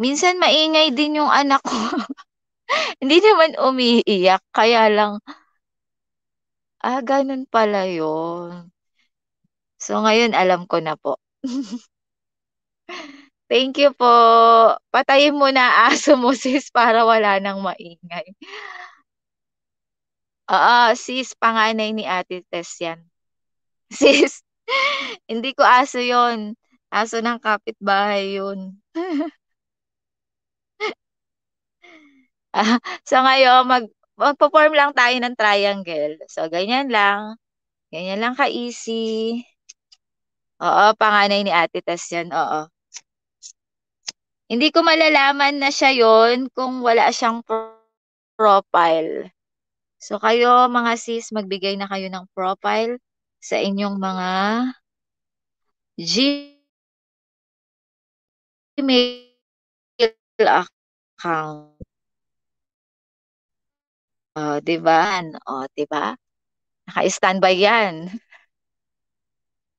Minsan maingay din yung anak ko. Hindi naman umiiyak, kaya lang, ah, ganun pala yun. So, ngayon alam ko na po. Thank you po. Patayin mo na aso mo sis para wala nang maingay. Oo, sis, panganay ni Ate Tess yan. Sis, hindi ko aso yon Aso ng kapitbahay yun. so ngayon, mag, magpo-form lang tayo ng triangle. So, ganyan lang. Ganyan lang ka-easy. Oo, panganay ni Ate Tess yan. Oo. Hindi ko malalaman na siya yon kung wala siyang profile. So kayo mga sis, magbigay na kayo ng profile sa inyong mga Gmail account. Oh, 'di ba? Oh, 'di ba? Naka-standby 'yan.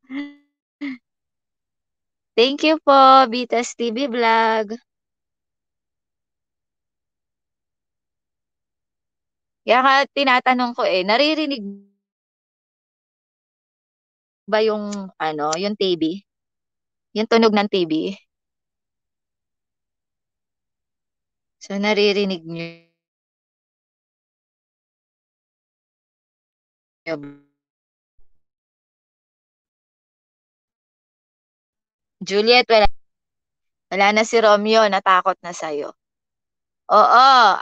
Thank you po, Bitas TV Vlog. Kaya ka tinatanong ko eh, naririnig ba yung ano, yung TV? Yung tunog ng TV? So naririnig niyo Juliet, wala, wala na si Romeo, natakot na sa'yo. Oo,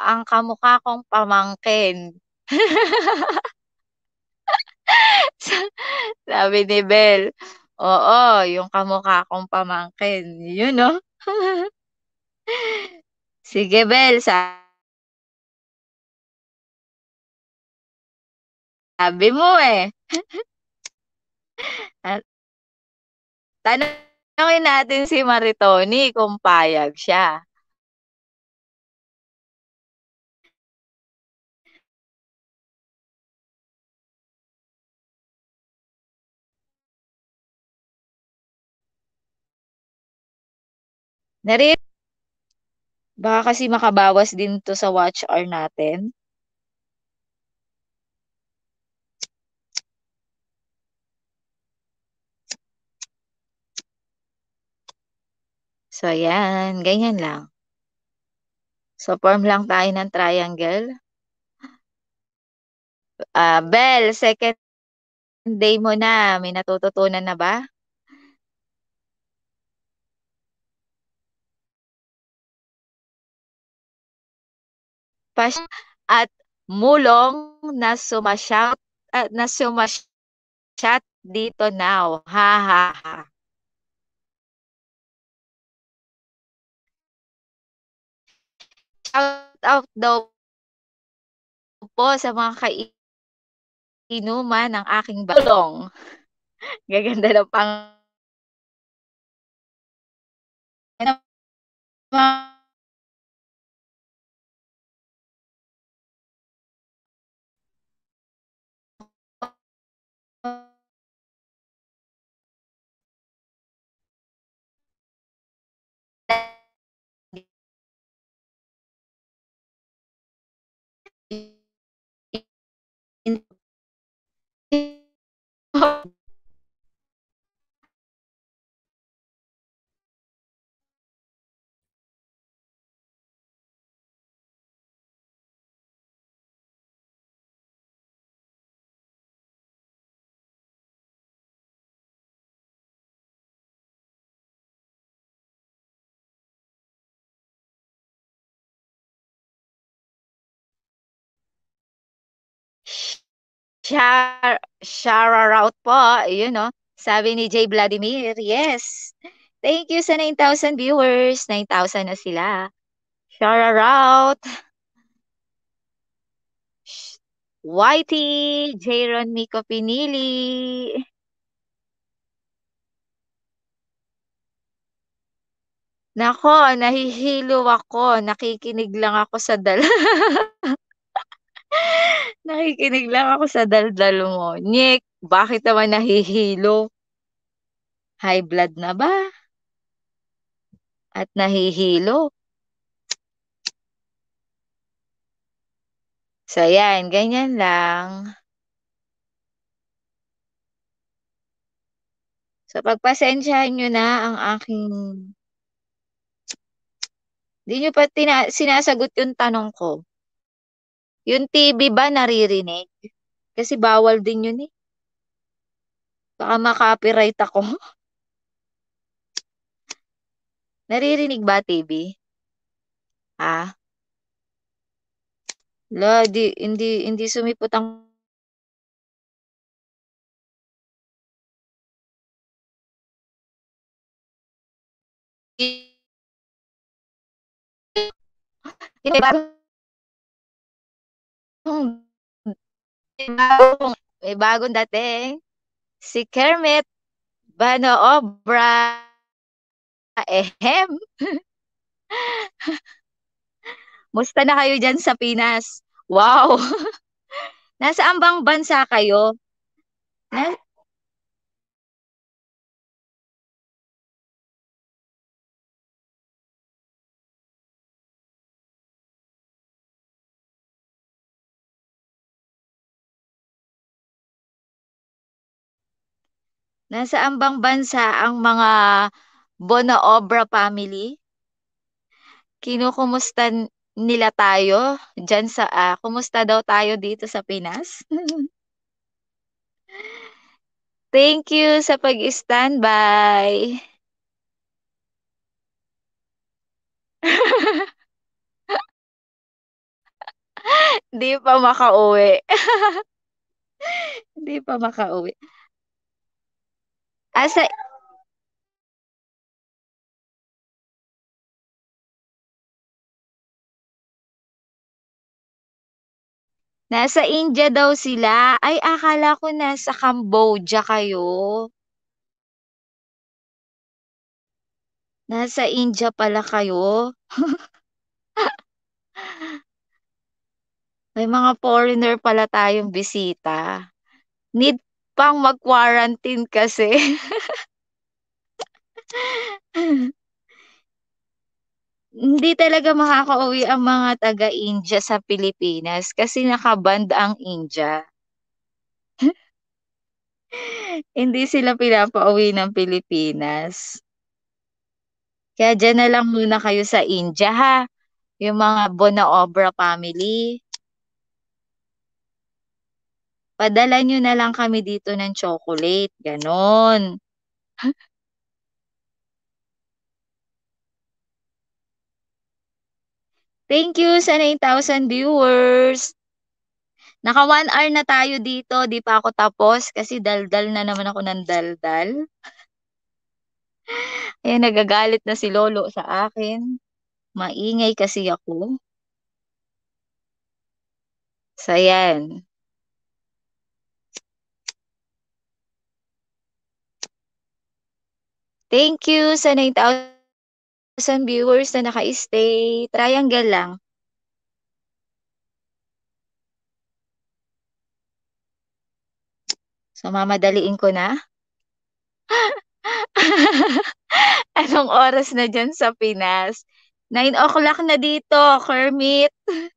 ang kamukha kong pamangkin. Sabi ni Bel, oo, yung kamukha kong pamangkin. Yun, no? Sige, Bel, sabi mo eh. At, tanongin natin si Maritoni kung payag siya. Narin, baka kasi makabawas din to sa watch hour natin. So, ayan. Ganyan lang. So, form lang tayo ng triangle. Uh, ah, Bell, second day mo na. May natututunan na ba? pas at mulong na sumasyat at ah, na sumasyat dito now. Ha ha ha. Shout out daw po sa mga kainuman ng aking balong. Gaganda ng pang 啊。Shar Shara out po, you know. Sabi ni Jay Vladimir, yes. Thank you sa 9,000 viewers. 9,000 na sila. Shara out. Whitey, Jaron Miko Pinili. Nako, nahihilo ako. Nakikinig lang ako sa dala. Nakikinig lang ako sa daldal mo. Nick, bakit naman nahihilo? High blood na ba? At nahihilo? So, yan. Ganyan lang. So, pagpasensyahan nyo na ang aking... Hindi nyo pa tina- sinasagot yung tanong ko. Yung TV ba naririnig? Kasi bawal din yun eh. Baka makapiright ako. Naririnig ba TV? Ha? La, di, hindi, hindi sumipot ang Hindi ba? bagong, bagong, may bagong dating. Si Kermit Banoobra. Ehem. Musta na kayo dyan sa Pinas? Wow! Nasa ambang bansa kayo? Na, Nasa ambang bansa ang mga Bonaobra family. Kinukumusta nila tayo dyan sa, uh, kumusta daw tayo dito sa Pinas? Thank you sa pag-standby. Di pa makauwi. Di pa makauwi as ah, a Nasa India daw sila. Ay, akala ko nasa Cambodia kayo. Nasa India pala kayo. May mga foreigner pala tayong bisita. Need pang mag-quarantine kasi. Hindi talaga makakauwi ang mga taga-India sa Pilipinas kasi nakaband ang India. Hindi sila pinapauwi ng Pilipinas. Kaya dyan na lang muna kayo sa India ha. Yung mga Bonaobra family, padala nyo na lang kami dito ng chocolate. Ganon. Thank you sa 9,000 viewers. Naka 1 hour na tayo dito. Di pa ako tapos kasi daldal na naman ako ng daldal. Ayan, nagagalit na si Lolo sa akin. Maingay kasi ako. So, ayan. Thank you sa 9,000 viewers na naka-stay. Triangle lang. So, mamadaliin ko na. Anong oras na dyan sa Pinas? 9 o'clock na dito, Kermit.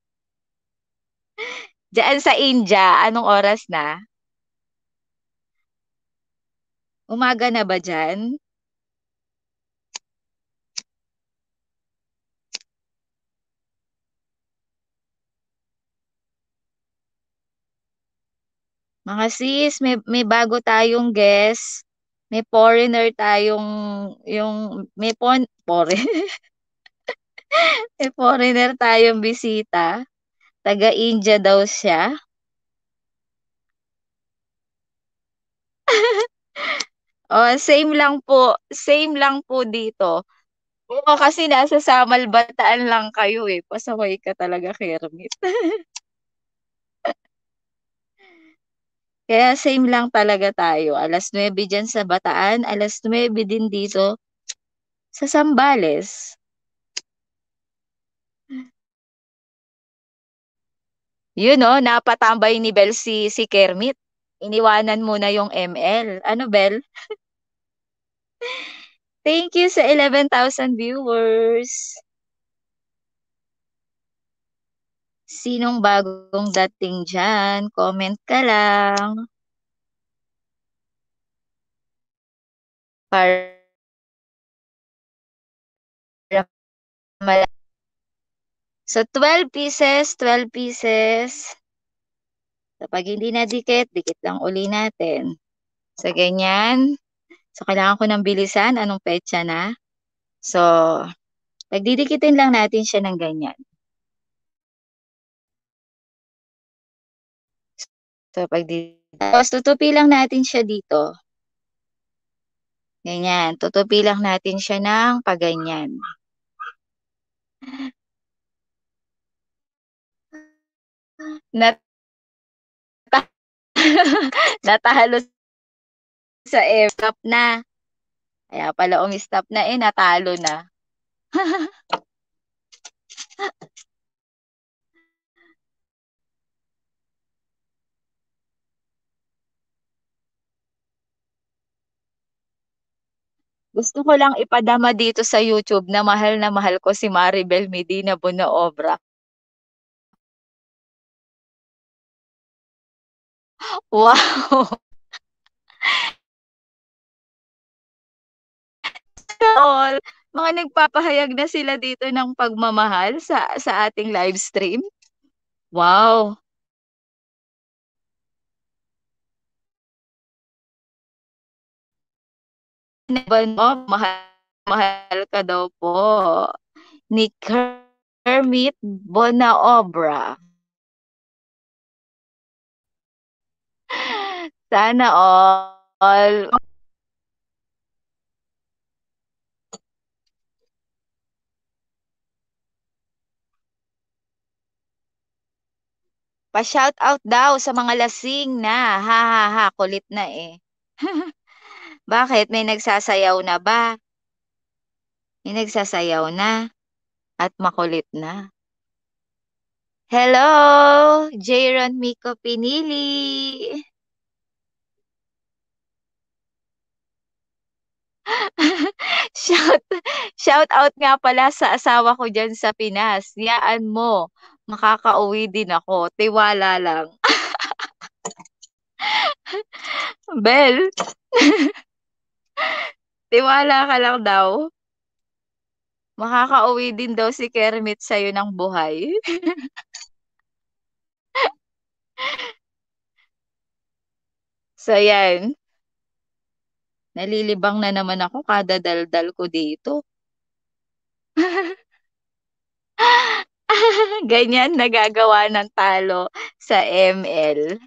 Diyan sa India, anong oras na? Umaga na ba dyan? Mga sis, may, may bago tayong guest. May foreigner tayong, yung, may pon, foreign. may foreigner tayong bisita. Taga India daw siya. oh, same lang po. Same lang po dito. Oo, kasi nasa Samal Bataan lang kayo eh. Pasaway ka talaga, Kermit. Kaya same lang talaga tayo. Alas 9 dyan sa Bataan, alas 9 din dito sa Sambales. Yun o, oh, napatambay ni Bel si, si Kermit. Iniwanan muna yung ML. Ano, Bel? Thank you sa 11,000 viewers. Sinong bagong dating dyan? Comment ka lang. Para So, 12 pieces, 12 pieces. Kapag so, hindi na dikit, dikit lang uli natin. So, ganyan. So, kailangan ko nang bilisan anong petsa na. So, pagdidikitin lang natin siya ng ganyan. sa pagdidikit. Tapos tutupi lang natin siya dito. Ganyan. Tutupi lang natin siya ng paganyan. Nat natahalo sa air. Stop na. Kaya pala umistop na eh. Natalo na. Gusto ko lang ipadama dito sa YouTube na mahal na mahal ko si Maribel Medina Bonoobra. Wow! all, mga nagpapahayag na sila dito ng pagmamahal sa, sa ating live stream. Wow! Neban of mahal, mahal ka daw po ni Kermit Bonaobra. Sana all. Pa-shout out daw sa mga lasing na. Ha ha ha, kulit na eh. Bakit? May nagsasayaw na ba? May nagsasayaw na at makulit na. Hello, Jaron Miko Pinili. shout, shout out nga pala sa asawa ko dyan sa Pinas. Niyaan mo, makakauwi din ako. Tiwala lang. Bell. Tiwala ka lang daw. Makakauwi din daw si Kermit sa'yo ng buhay. so, yan. Nalilibang na naman ako kada daldal ko dito. Ganyan nagagawa ng talo sa ML.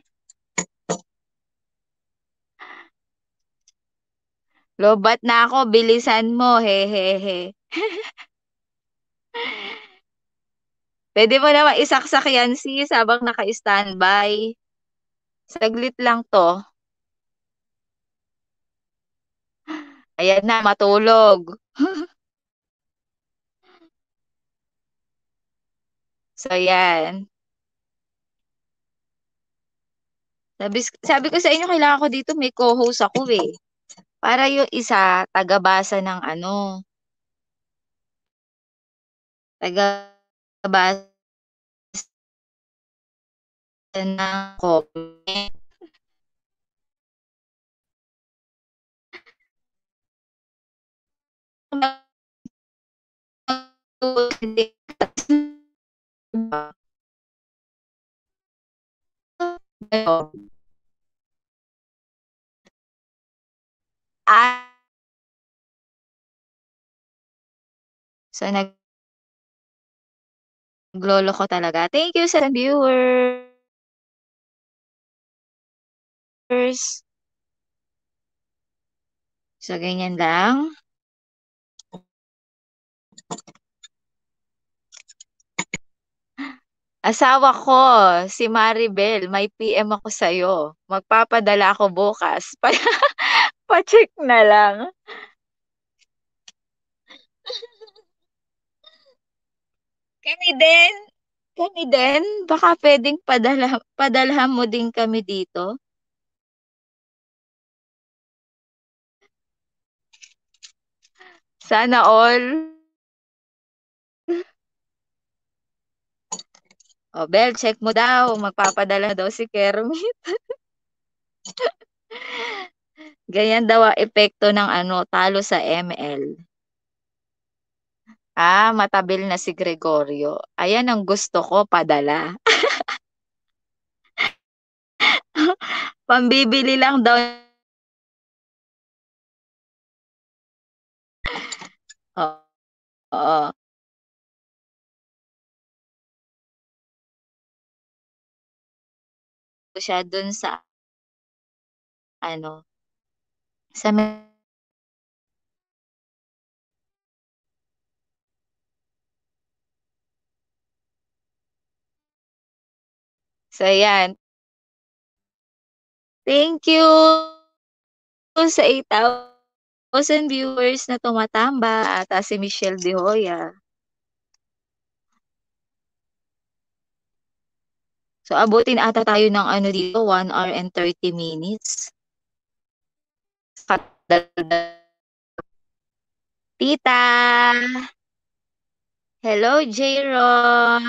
Lobat na ako, bilisan mo, hehehe. Pwede mo naman isaksak yan sis habang naka-standby. Saglit lang to. Ayan na, matulog. so, yan. Sabi, sabi ko sa inyo, kailangan ko dito, may co-host ako eh. Para yung isa, tagabasa ng ano, tagabasa ng comment. Thank you. I So, nag Glolo ko talaga. Thank you sa viewers. So, ganyan lang. Asawa ko, si Maribel, may PM ako sa'yo. Magpapadala ako bukas. Pa-check na lang. Kami din. Kami din. Baka pwedeng padala, padalhan mo din kami dito. Sana all. Oh, Bel, check mo daw. Magpapadala daw si Kermit. Ganyan daw ang epekto ng ano, talo sa ML. Ah, matabil na si Gregorio. Ayan ang gusto ko, padala. Pambibili lang daw. Oh. Oh. siya dun sa ano sa So, ayan. Thank you sa 8,000 viewers na tumatamba at ah, si Michelle De Hoya. So, abutin ata tayo ng ano dito, 1 hour and 30 minutes padala. Tita! Hello, Jayron!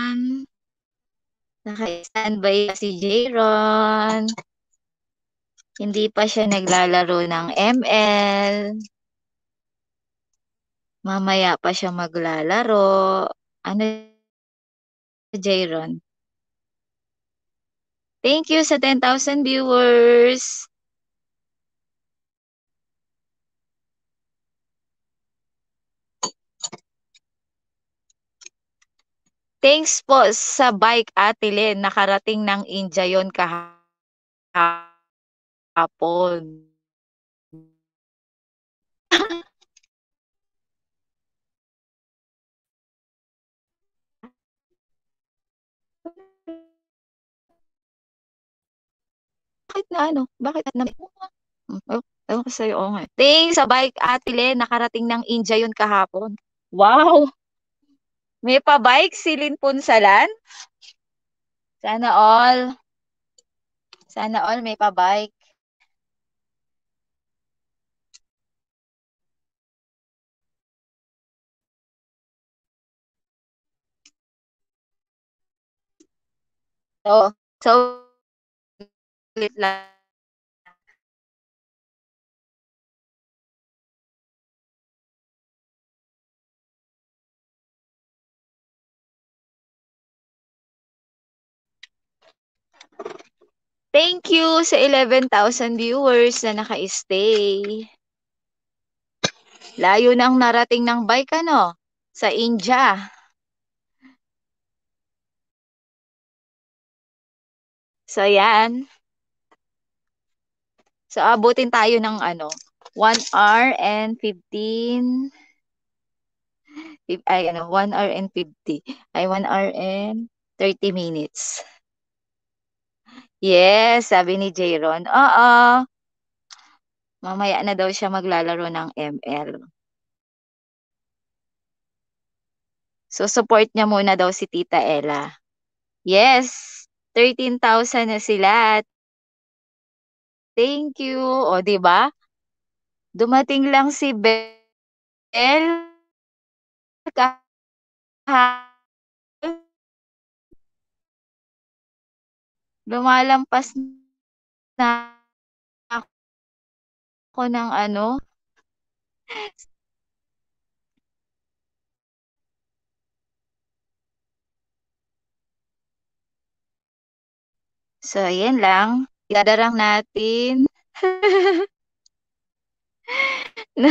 Naka-standby si Jayron. Hindi pa siya naglalaro ng ML. Mamaya pa siya maglalaro. Ano, Jayron? Thank you sa 10,000 viewers. Thanks po sa bike Ate Len, nakarating ng India yon kahapon. bakit na ano? Bakit na oh, Ewan ko sa'yo, oh, Thanks sa bike, Ate Len, nakarating ng India yon kahapon. Wow! May pa-bike si Lin Punsalan? Sana all. Sana all may pa-bike. So, so, lang. Thank you sa 11,000 viewers na naka-stay. Layo na ang narating ng bike ano sa India. So yan. So abutin tayo ng ano 1 hour and 15 ay ano 1 hour and 50 ay 1 hour and 30 minutes. Yes, sabi ni Jayron. Oo. Mamaya na daw siya maglalaro ng ML. So, support niya muna daw si Tita Ella. Yes, 13,000 na sila. Thank you. O, ba? Diba? Dumating lang si Bell. Kahapon lumalampas na ako ng ano. So, yan lang. Gadarang natin. na,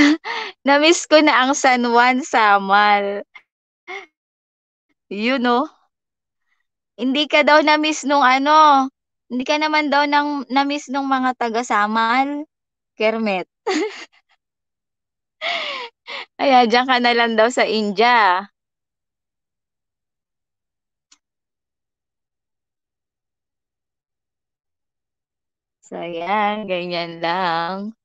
na-miss ko na ang San Juan Samal. You know. Hindi ka daw na-miss nung ano, hindi ka naman daw nang na-miss nung mga taga-samal, Kermit. Ay, dyan ka na lang daw sa India. So, ayan, ganyan lang.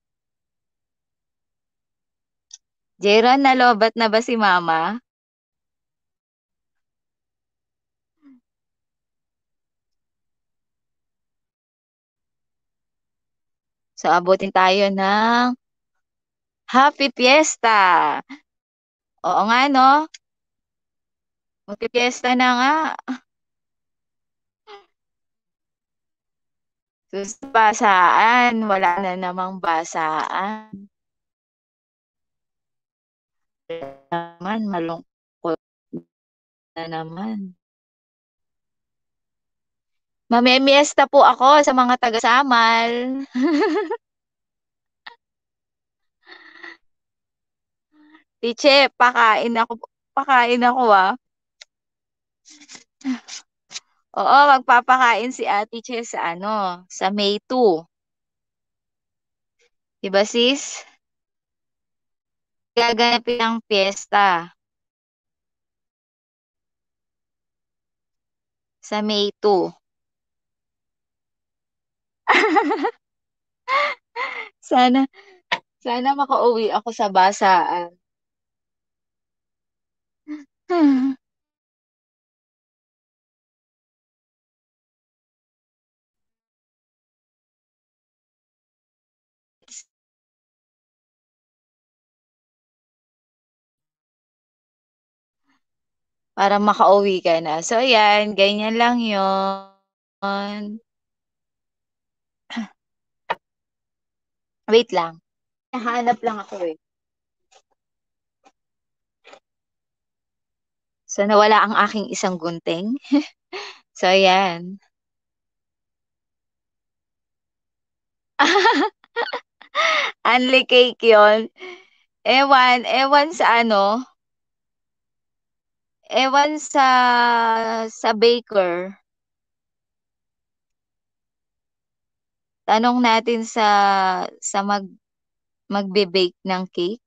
Jeron, nalobat na ba si mama? So, abutin tayo ng Happy Fiesta! Oo nga, no? Magka-fiesta na nga. Sus, basaan. Wala na namang basaan. Wala naman, malungkot na naman. Mamemiesta po ako sa mga taga-samal. Tiche, pakain ako. Pakain ako ah. Oo, magpapakain si Ate Che sa ano, sa May 2. Diba sis? Gaganapin ang piyesta. Sa May 2. Sana sana makauwi ako sa basaan. Ah. Para makauwi ka na. So ayan, ganyan lang 'yon. Wait lang. Nahanap lang ako eh. So, nawala ang aking isang gunting. so, ayan. Unli cake yun. Ewan, ewan sa ano. Ewan sa sa baker. Tanong natin sa sa mag magbe-bake ng cake.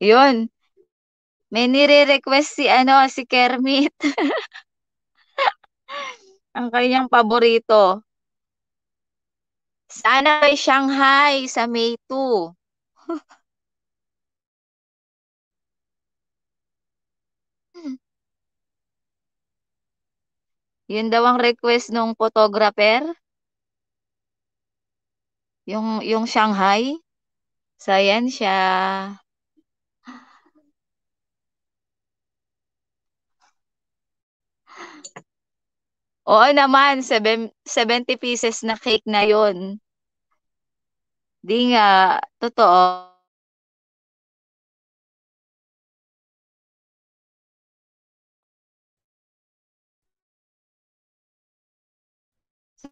Yun. May nire-request si ano, si Kermit. Ang kanyang paborito. Sana ay Shanghai sa May 2. Yun daw ang request nung photographer. Yung, yung Shanghai. So, ayan siya. Oo naman, 70 pieces na cake na yon. Di nga, totoo.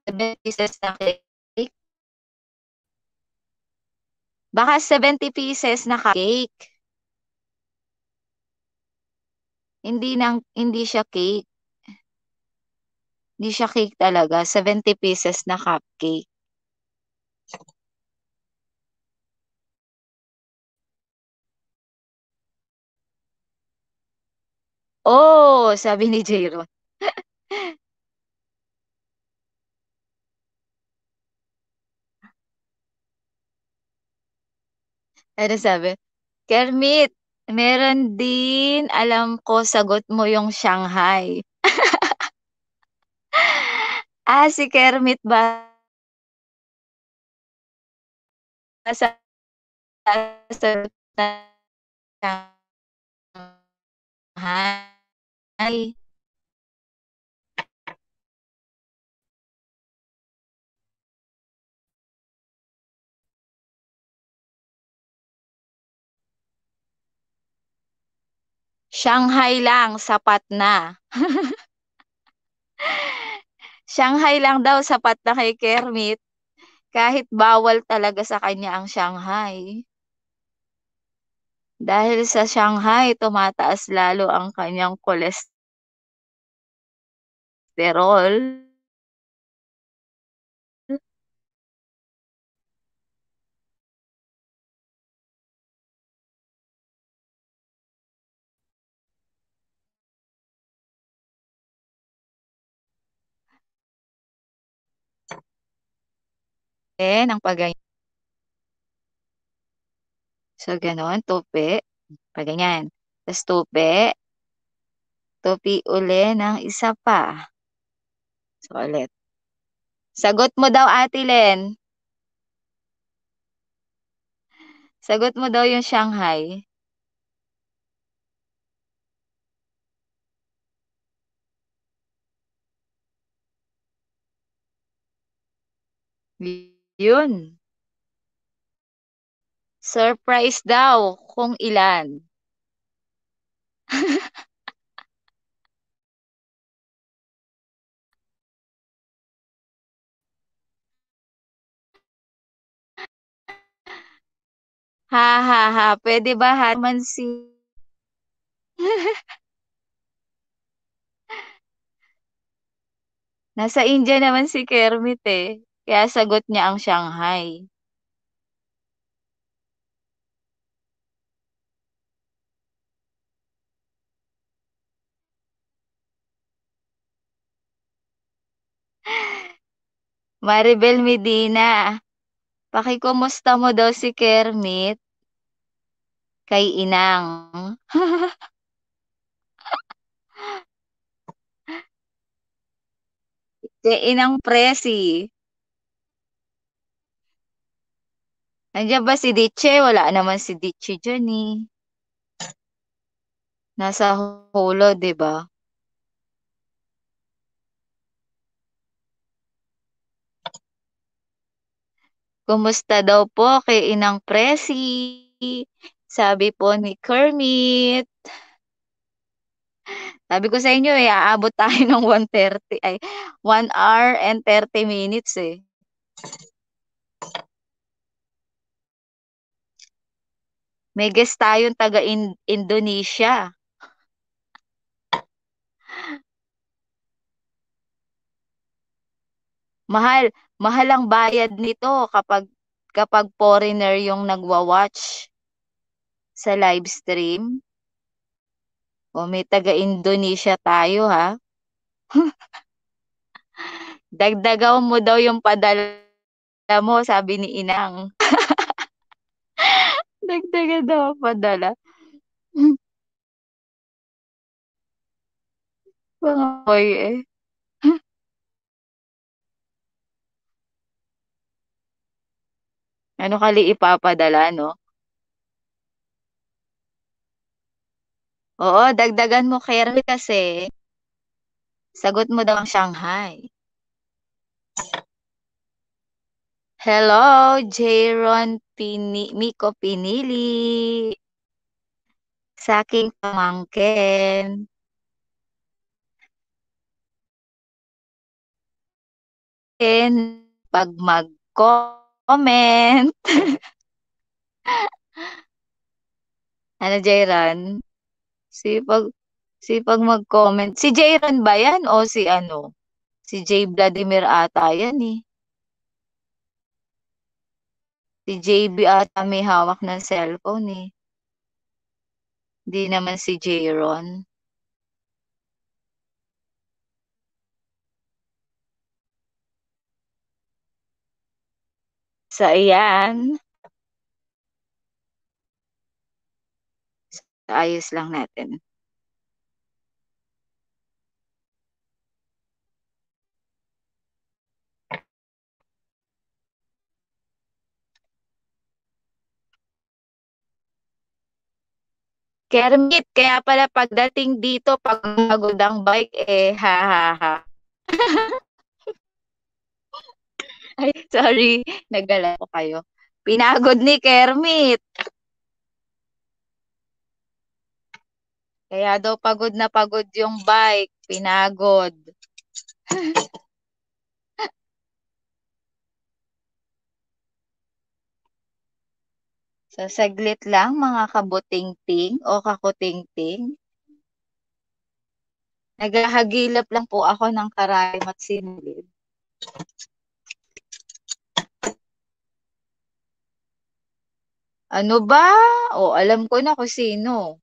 70 pieces na cake. Baka 70 pieces na cake. Hindi nang hindi siya cake. Hindi siya cake talaga, 70 pieces na cupcake. Oh, sabi ni Jaron. Ano sabi? Kermit, meron din, alam ko, sagot mo yung Shanghai. ah, si Kermit ba? Sa sagot na Shanghai. Shanghai lang, sapat na. Shanghai lang daw, sapat na kay Kermit. Kahit bawal talaga sa kanya ang Shanghai. Dahil sa Shanghai, tumataas lalo ang kanyang kolesterol. ng pagay So, ganon. Tope. Paganyan. Tapos, tope. Topi uli ng isa pa. So, ulit. Sagot mo daw, Ate Len. Sagot mo daw yung Shanghai. Yeah. Yun. Surprise daw kung ilan. ha ha ha, pwede ba ha si Nasa India naman si Kermit eh. Kaya sagot niya ang Shanghai. Maribel Medina, pakikumusta mo daw si Kermit kay Inang. kay Inang Presi. Nandiyan ba si Diche? Wala naman si Diche dyan eh. Nasa holo, di ba? Kumusta daw po kay Inang Presi? Sabi po ni Kermit. Sabi ko sa inyo eh, aabot tayo ng 1.30, ay 1 hour and 30 minutes eh. May guest tayong taga in- Indonesia. mahal, mahal ang bayad nito kapag kapag foreigner yung nagwa-watch sa live stream. O may taga Indonesia tayo ha. Dagdagaw mo daw yung padala mo, sabi ni Inang. Dagdagan daw ang padala. Pangakoy eh. ano kali ipapadala, no? Oo, dagdagan mo Kerry kasi. Sagot mo daw ang Shanghai. Hello, Jaron Pini Miko Pinili. Sa aking pamangkin. And pag mag-comment. ano, Jairan? Si pag si pag mag-comment. Si Jairan ba yan o si ano? Si J. Vladimir ata yan eh. Si JB ata may hawak ng cellphone eh. Hindi naman si Jaron. So, ayan. So, ayos lang natin. Kermit, kaya pala pagdating dito, pag magod ang bike, eh, ha, ha, ha. Ay, sorry, nagala ko kayo. Pinagod ni Kermit. Kaya daw pagod na pagod yung bike, pinagod. So, saglit lang mga kabuting-ting o kakutingting. Naghahagilap lang po ako ng karayom at sinilid. Ano ba? O, alam ko na kung sino.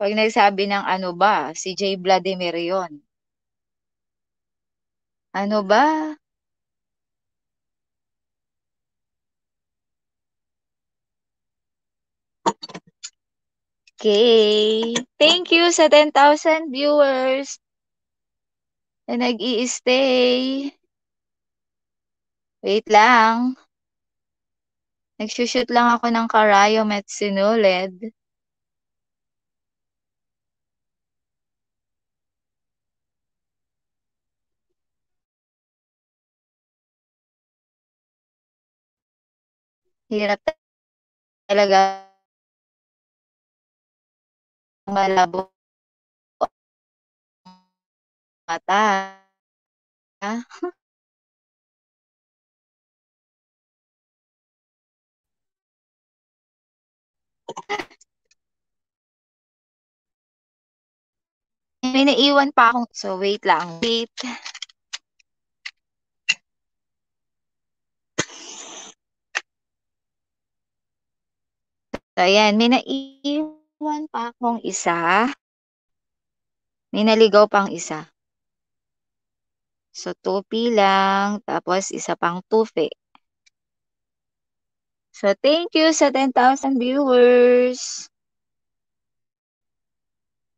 Pag nagsabi ng ano ba, si Jay Vladimir yon. Ano ba? Okay. Thank you sa 10,000 viewers na nag-i-stay. Wait lang. Nagsushoot lang ako ng karayom at sinulid. Hirap talaga malabo mata. May naiwan pa akong, so wait lang, wait. So ayan, may naiwan Iwan pa akong isa. May pang isa. So, tupi lang. Tapos, isa pang tupi. So, thank you sa 10,000 viewers.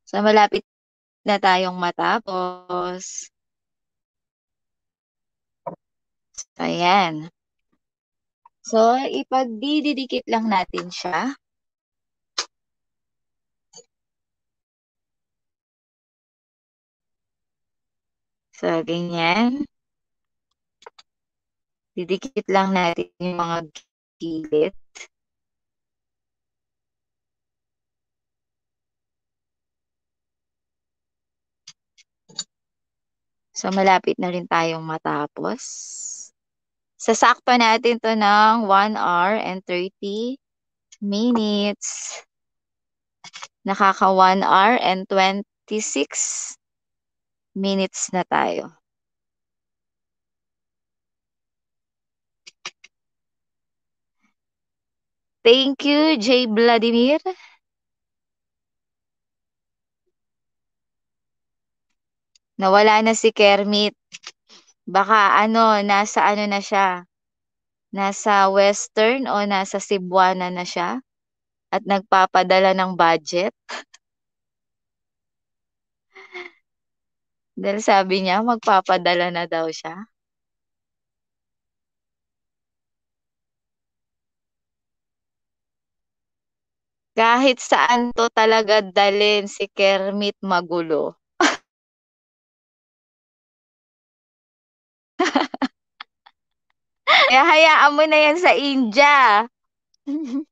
So, malapit na tayong matapos. So, ayan. So, ipagdidikit lang natin siya. So, ganyan. Didikit lang natin yung mga gilid. So, malapit na rin tayong matapos. Sasakto natin to ng 1 hour and 30 minutes. Nakaka 1 hour and 26 minutes na tayo. Thank you, J. Vladimir. Nawala na si Kermit. Baka ano, nasa ano na siya. Nasa Western o nasa Cebuana na siya. At nagpapadala ng budget. Dahil sabi niya, magpapadala na daw siya. Kahit saan to talaga dalin si Kermit Magulo. Kaya hayaan mo na yan sa India.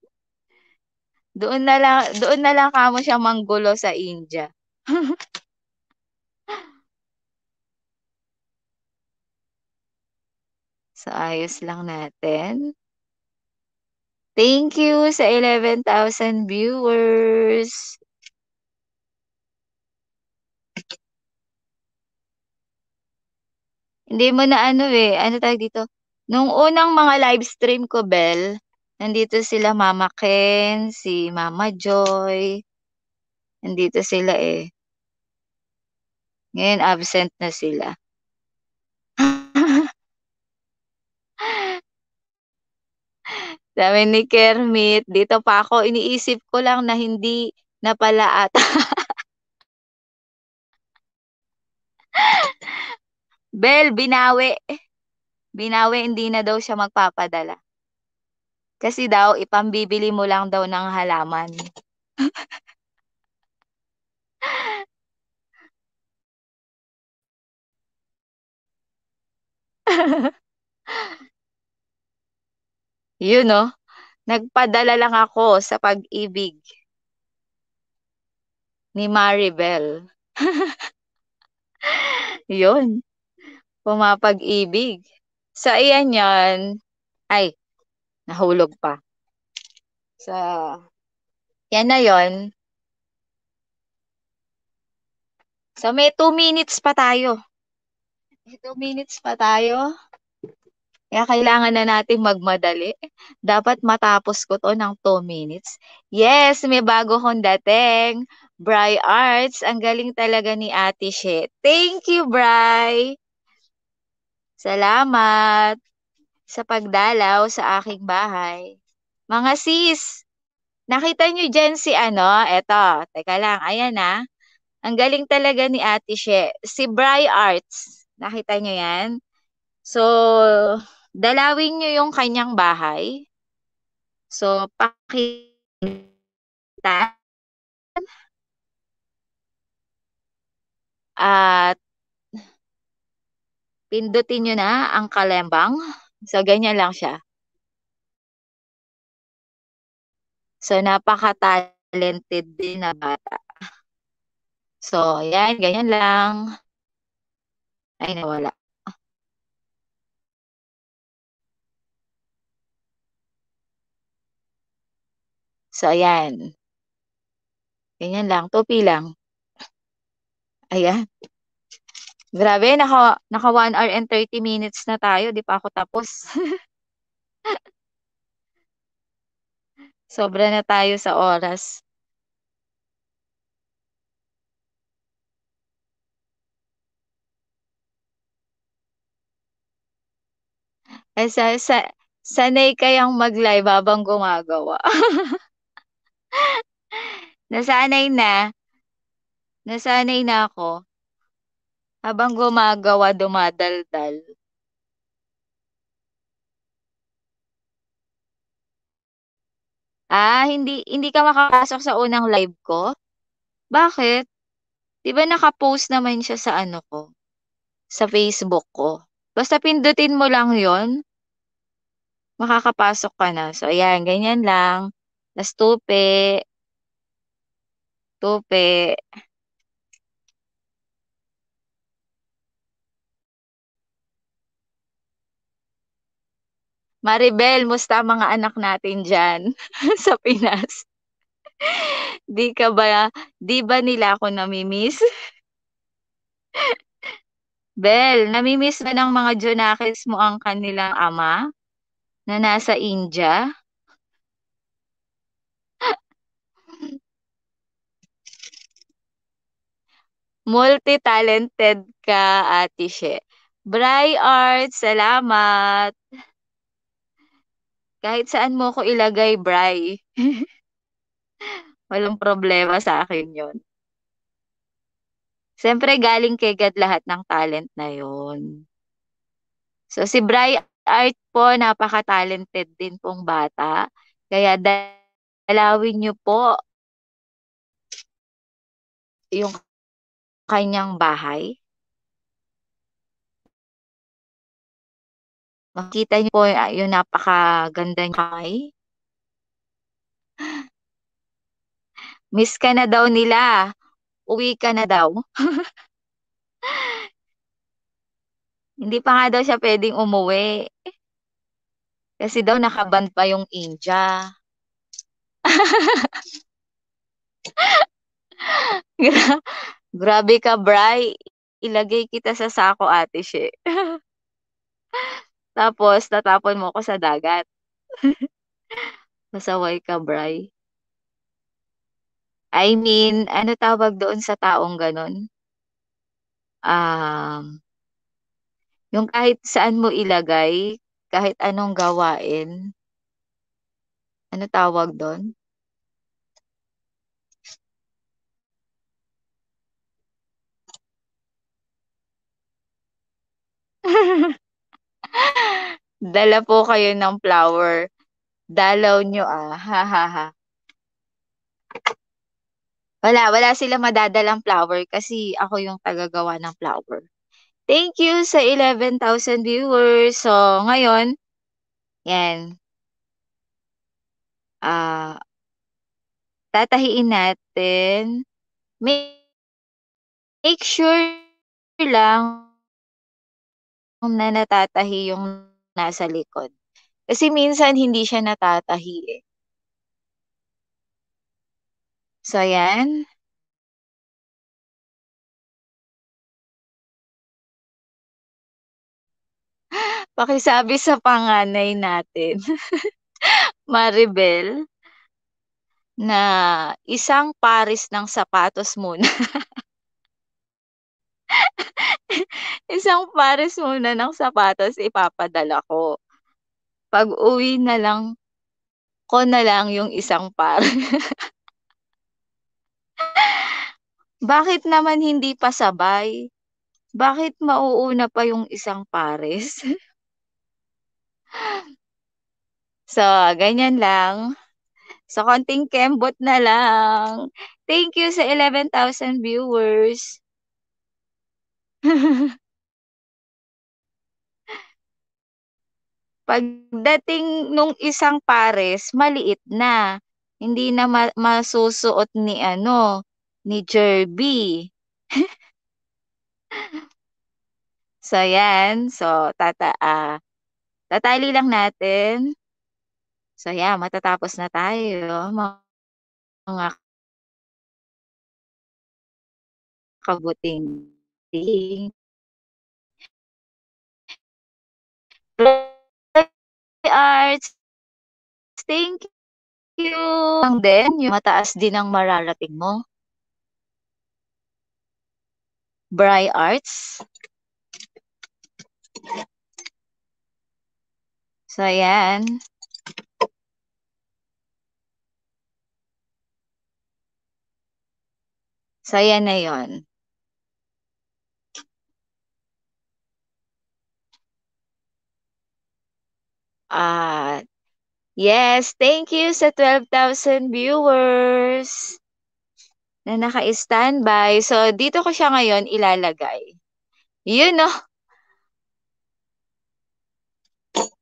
doon na lang doon na lang kamo siya manggulo sa India. So, ayos lang natin. Thank you sa 11,000 viewers. Hindi mo na ano eh, ano tawag dito? Nung unang mga live stream ko, Bell, nandito sila Mama Ken, si Mama Joy. Nandito sila eh. Ngayon, absent na sila. Sabi ni Kermit, dito pa ako, iniisip ko lang na hindi na pala ata. Bel, binawi. Binawi, hindi na daw siya magpapadala. Kasi daw, ipambibili mo lang daw ng halaman. Yun, no? Nagpadala lang ako sa pag-ibig ni Maribel. yun. Pumapag-ibig. Sa so, iyan yan. Ay, nahulog pa. Sa yan na yon. So may 2 minutes pa tayo. May 2 minutes pa tayo. Kaya kailangan na natin magmadali. Dapat matapos ko to ng 2 minutes. Yes, may bago kong dating. Bri Arts, ang galing talaga ni Ate She. Thank you, Bri! Salamat sa pagdalaw sa aking bahay. Mga sis, nakita nyo dyan si ano? Eto, teka lang, ayan na. Ah. Ang galing talaga ni Ate She. Si Bri Arts. Nakita nyo yan? So, dalawin niyo yung kanyang bahay. So, pakita at pindutin nyo na ang kalembang. So, ganyan lang siya. So, napaka-talented din na bata. So, ayan, ganyan lang. Ay, nawala. So, ayan. Ganyan lang. Topi lang. Ayan. Grabe, naka, naka 1 hour and 30 minutes na tayo. Di pa ako tapos. Sobra na tayo sa oras. Eh, sa, sa, sanay kayang mag-live habang gumagawa. Nasanay na. Nasanay na ako. Habang gumagawa, dumadaldal. Ah, hindi hindi ka makapasok sa unang live ko? Bakit? 'Di ba naka-post naman siya sa ano ko? Sa Facebook ko. Basta pindutin mo lang 'yon. Makakapasok ka na. So ayan, ganyan lang. Tapos tupi. Tupi. Maribel, musta mga anak natin dyan sa Pinas? di ka ba, di ba nila ako namimiss? Bel, namimiss ba ng mga Jonakis mo ang kanilang ama na nasa India? Multi-talented ka, Ate She. Bry Art, salamat. Kahit saan mo ko ilagay, Bry. Walang problema sa akin yon. Siyempre, galing kay God lahat ng talent na yon. So, si Bry Art po, napaka-talented din pong bata. Kaya, dalawin nyo po yung kanyang bahay? Makita niyo po ah, yung napakaganda niya kamay. Miss ka na daw nila. Uwi ka na daw. Hindi pa nga daw siya pwedeng umuwi. Kasi daw nakaband pa yung India. Grabe ka, Bri. Ilagay kita sa sako, ate she. Tapos, tatapon mo ako sa dagat. Masaway ka, Bri. I mean, ano tawag doon sa taong ganun? Um, yung kahit saan mo ilagay, kahit anong gawain, ano tawag doon? Dala po kayo ng flower. Dalaw nyo ah. Ha ha ha. Wala, wala sila madadalang flower kasi ako yung tagagawa ng flower. Thank you sa 11,000 viewers. So, ngayon, yan. Uh, tatahiin natin. Make sure lang na natatahi yung nasa likod. Kasi minsan hindi siya natatahi eh. So, ayan. Pakisabi sa panganay natin, Maribel, na isang pares ng sapatos muna. Isang pares muna ng sapatos ipapadala ko. Pag-uwi na lang ko na lang yung isang par. Bakit naman hindi pa sabay? Bakit mauuna pa yung isang pares? so, ganyan lang. So, konting kembot na lang. Thank you sa 11,000 viewers. Pagdating nung isang pares, maliit na. Hindi na ma- masusuot ni ano, ni Jerby. so, yan. So, tata, uh, tatali lang natin. So, yeah, matatapos na tayo, mga kabuting being arts thank you lang din yung mataas din ang mararating mo Bry Arts. So, ayan. So, ayan na yon. Uh, yes, thank you sa 12,000 viewers na naka-standby. So, dito ko siya ngayon ilalagay. Yun, no?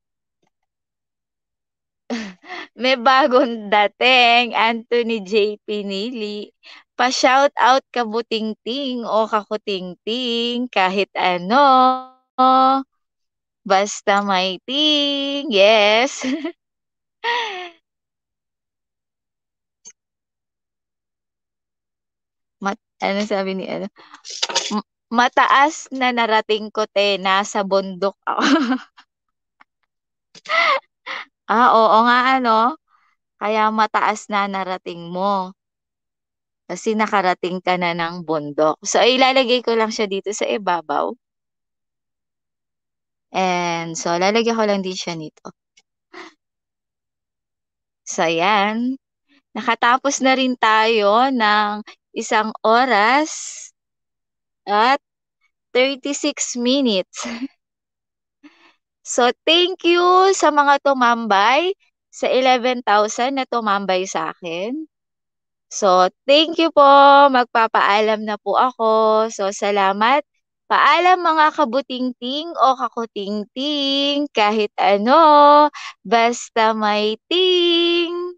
May bagong dating, Anthony J. Pinili. Pa-shout out kabuting-ting o kakuting-ting kahit ano. Basta may ting. Yes. Mat ano sabi ni ano? Mataas na narating ko te, nasa bundok ako. ah, oo nga ano. Kaya mataas na narating mo. Kasi nakarating ka na ng bundok. So ilalagay ko lang siya dito sa ibabaw. And so, lalagyan ko lang din siya nito. So, ayan. Nakatapos na rin tayo ng isang oras at 36 minutes. So, thank you sa mga tumambay, sa 11,000 na tumambay sa akin. So, thank you po. Magpapaalam na po ako. So, salamat. Paalam mga kabutingting o kakutingting, kahit ano, basta may ting.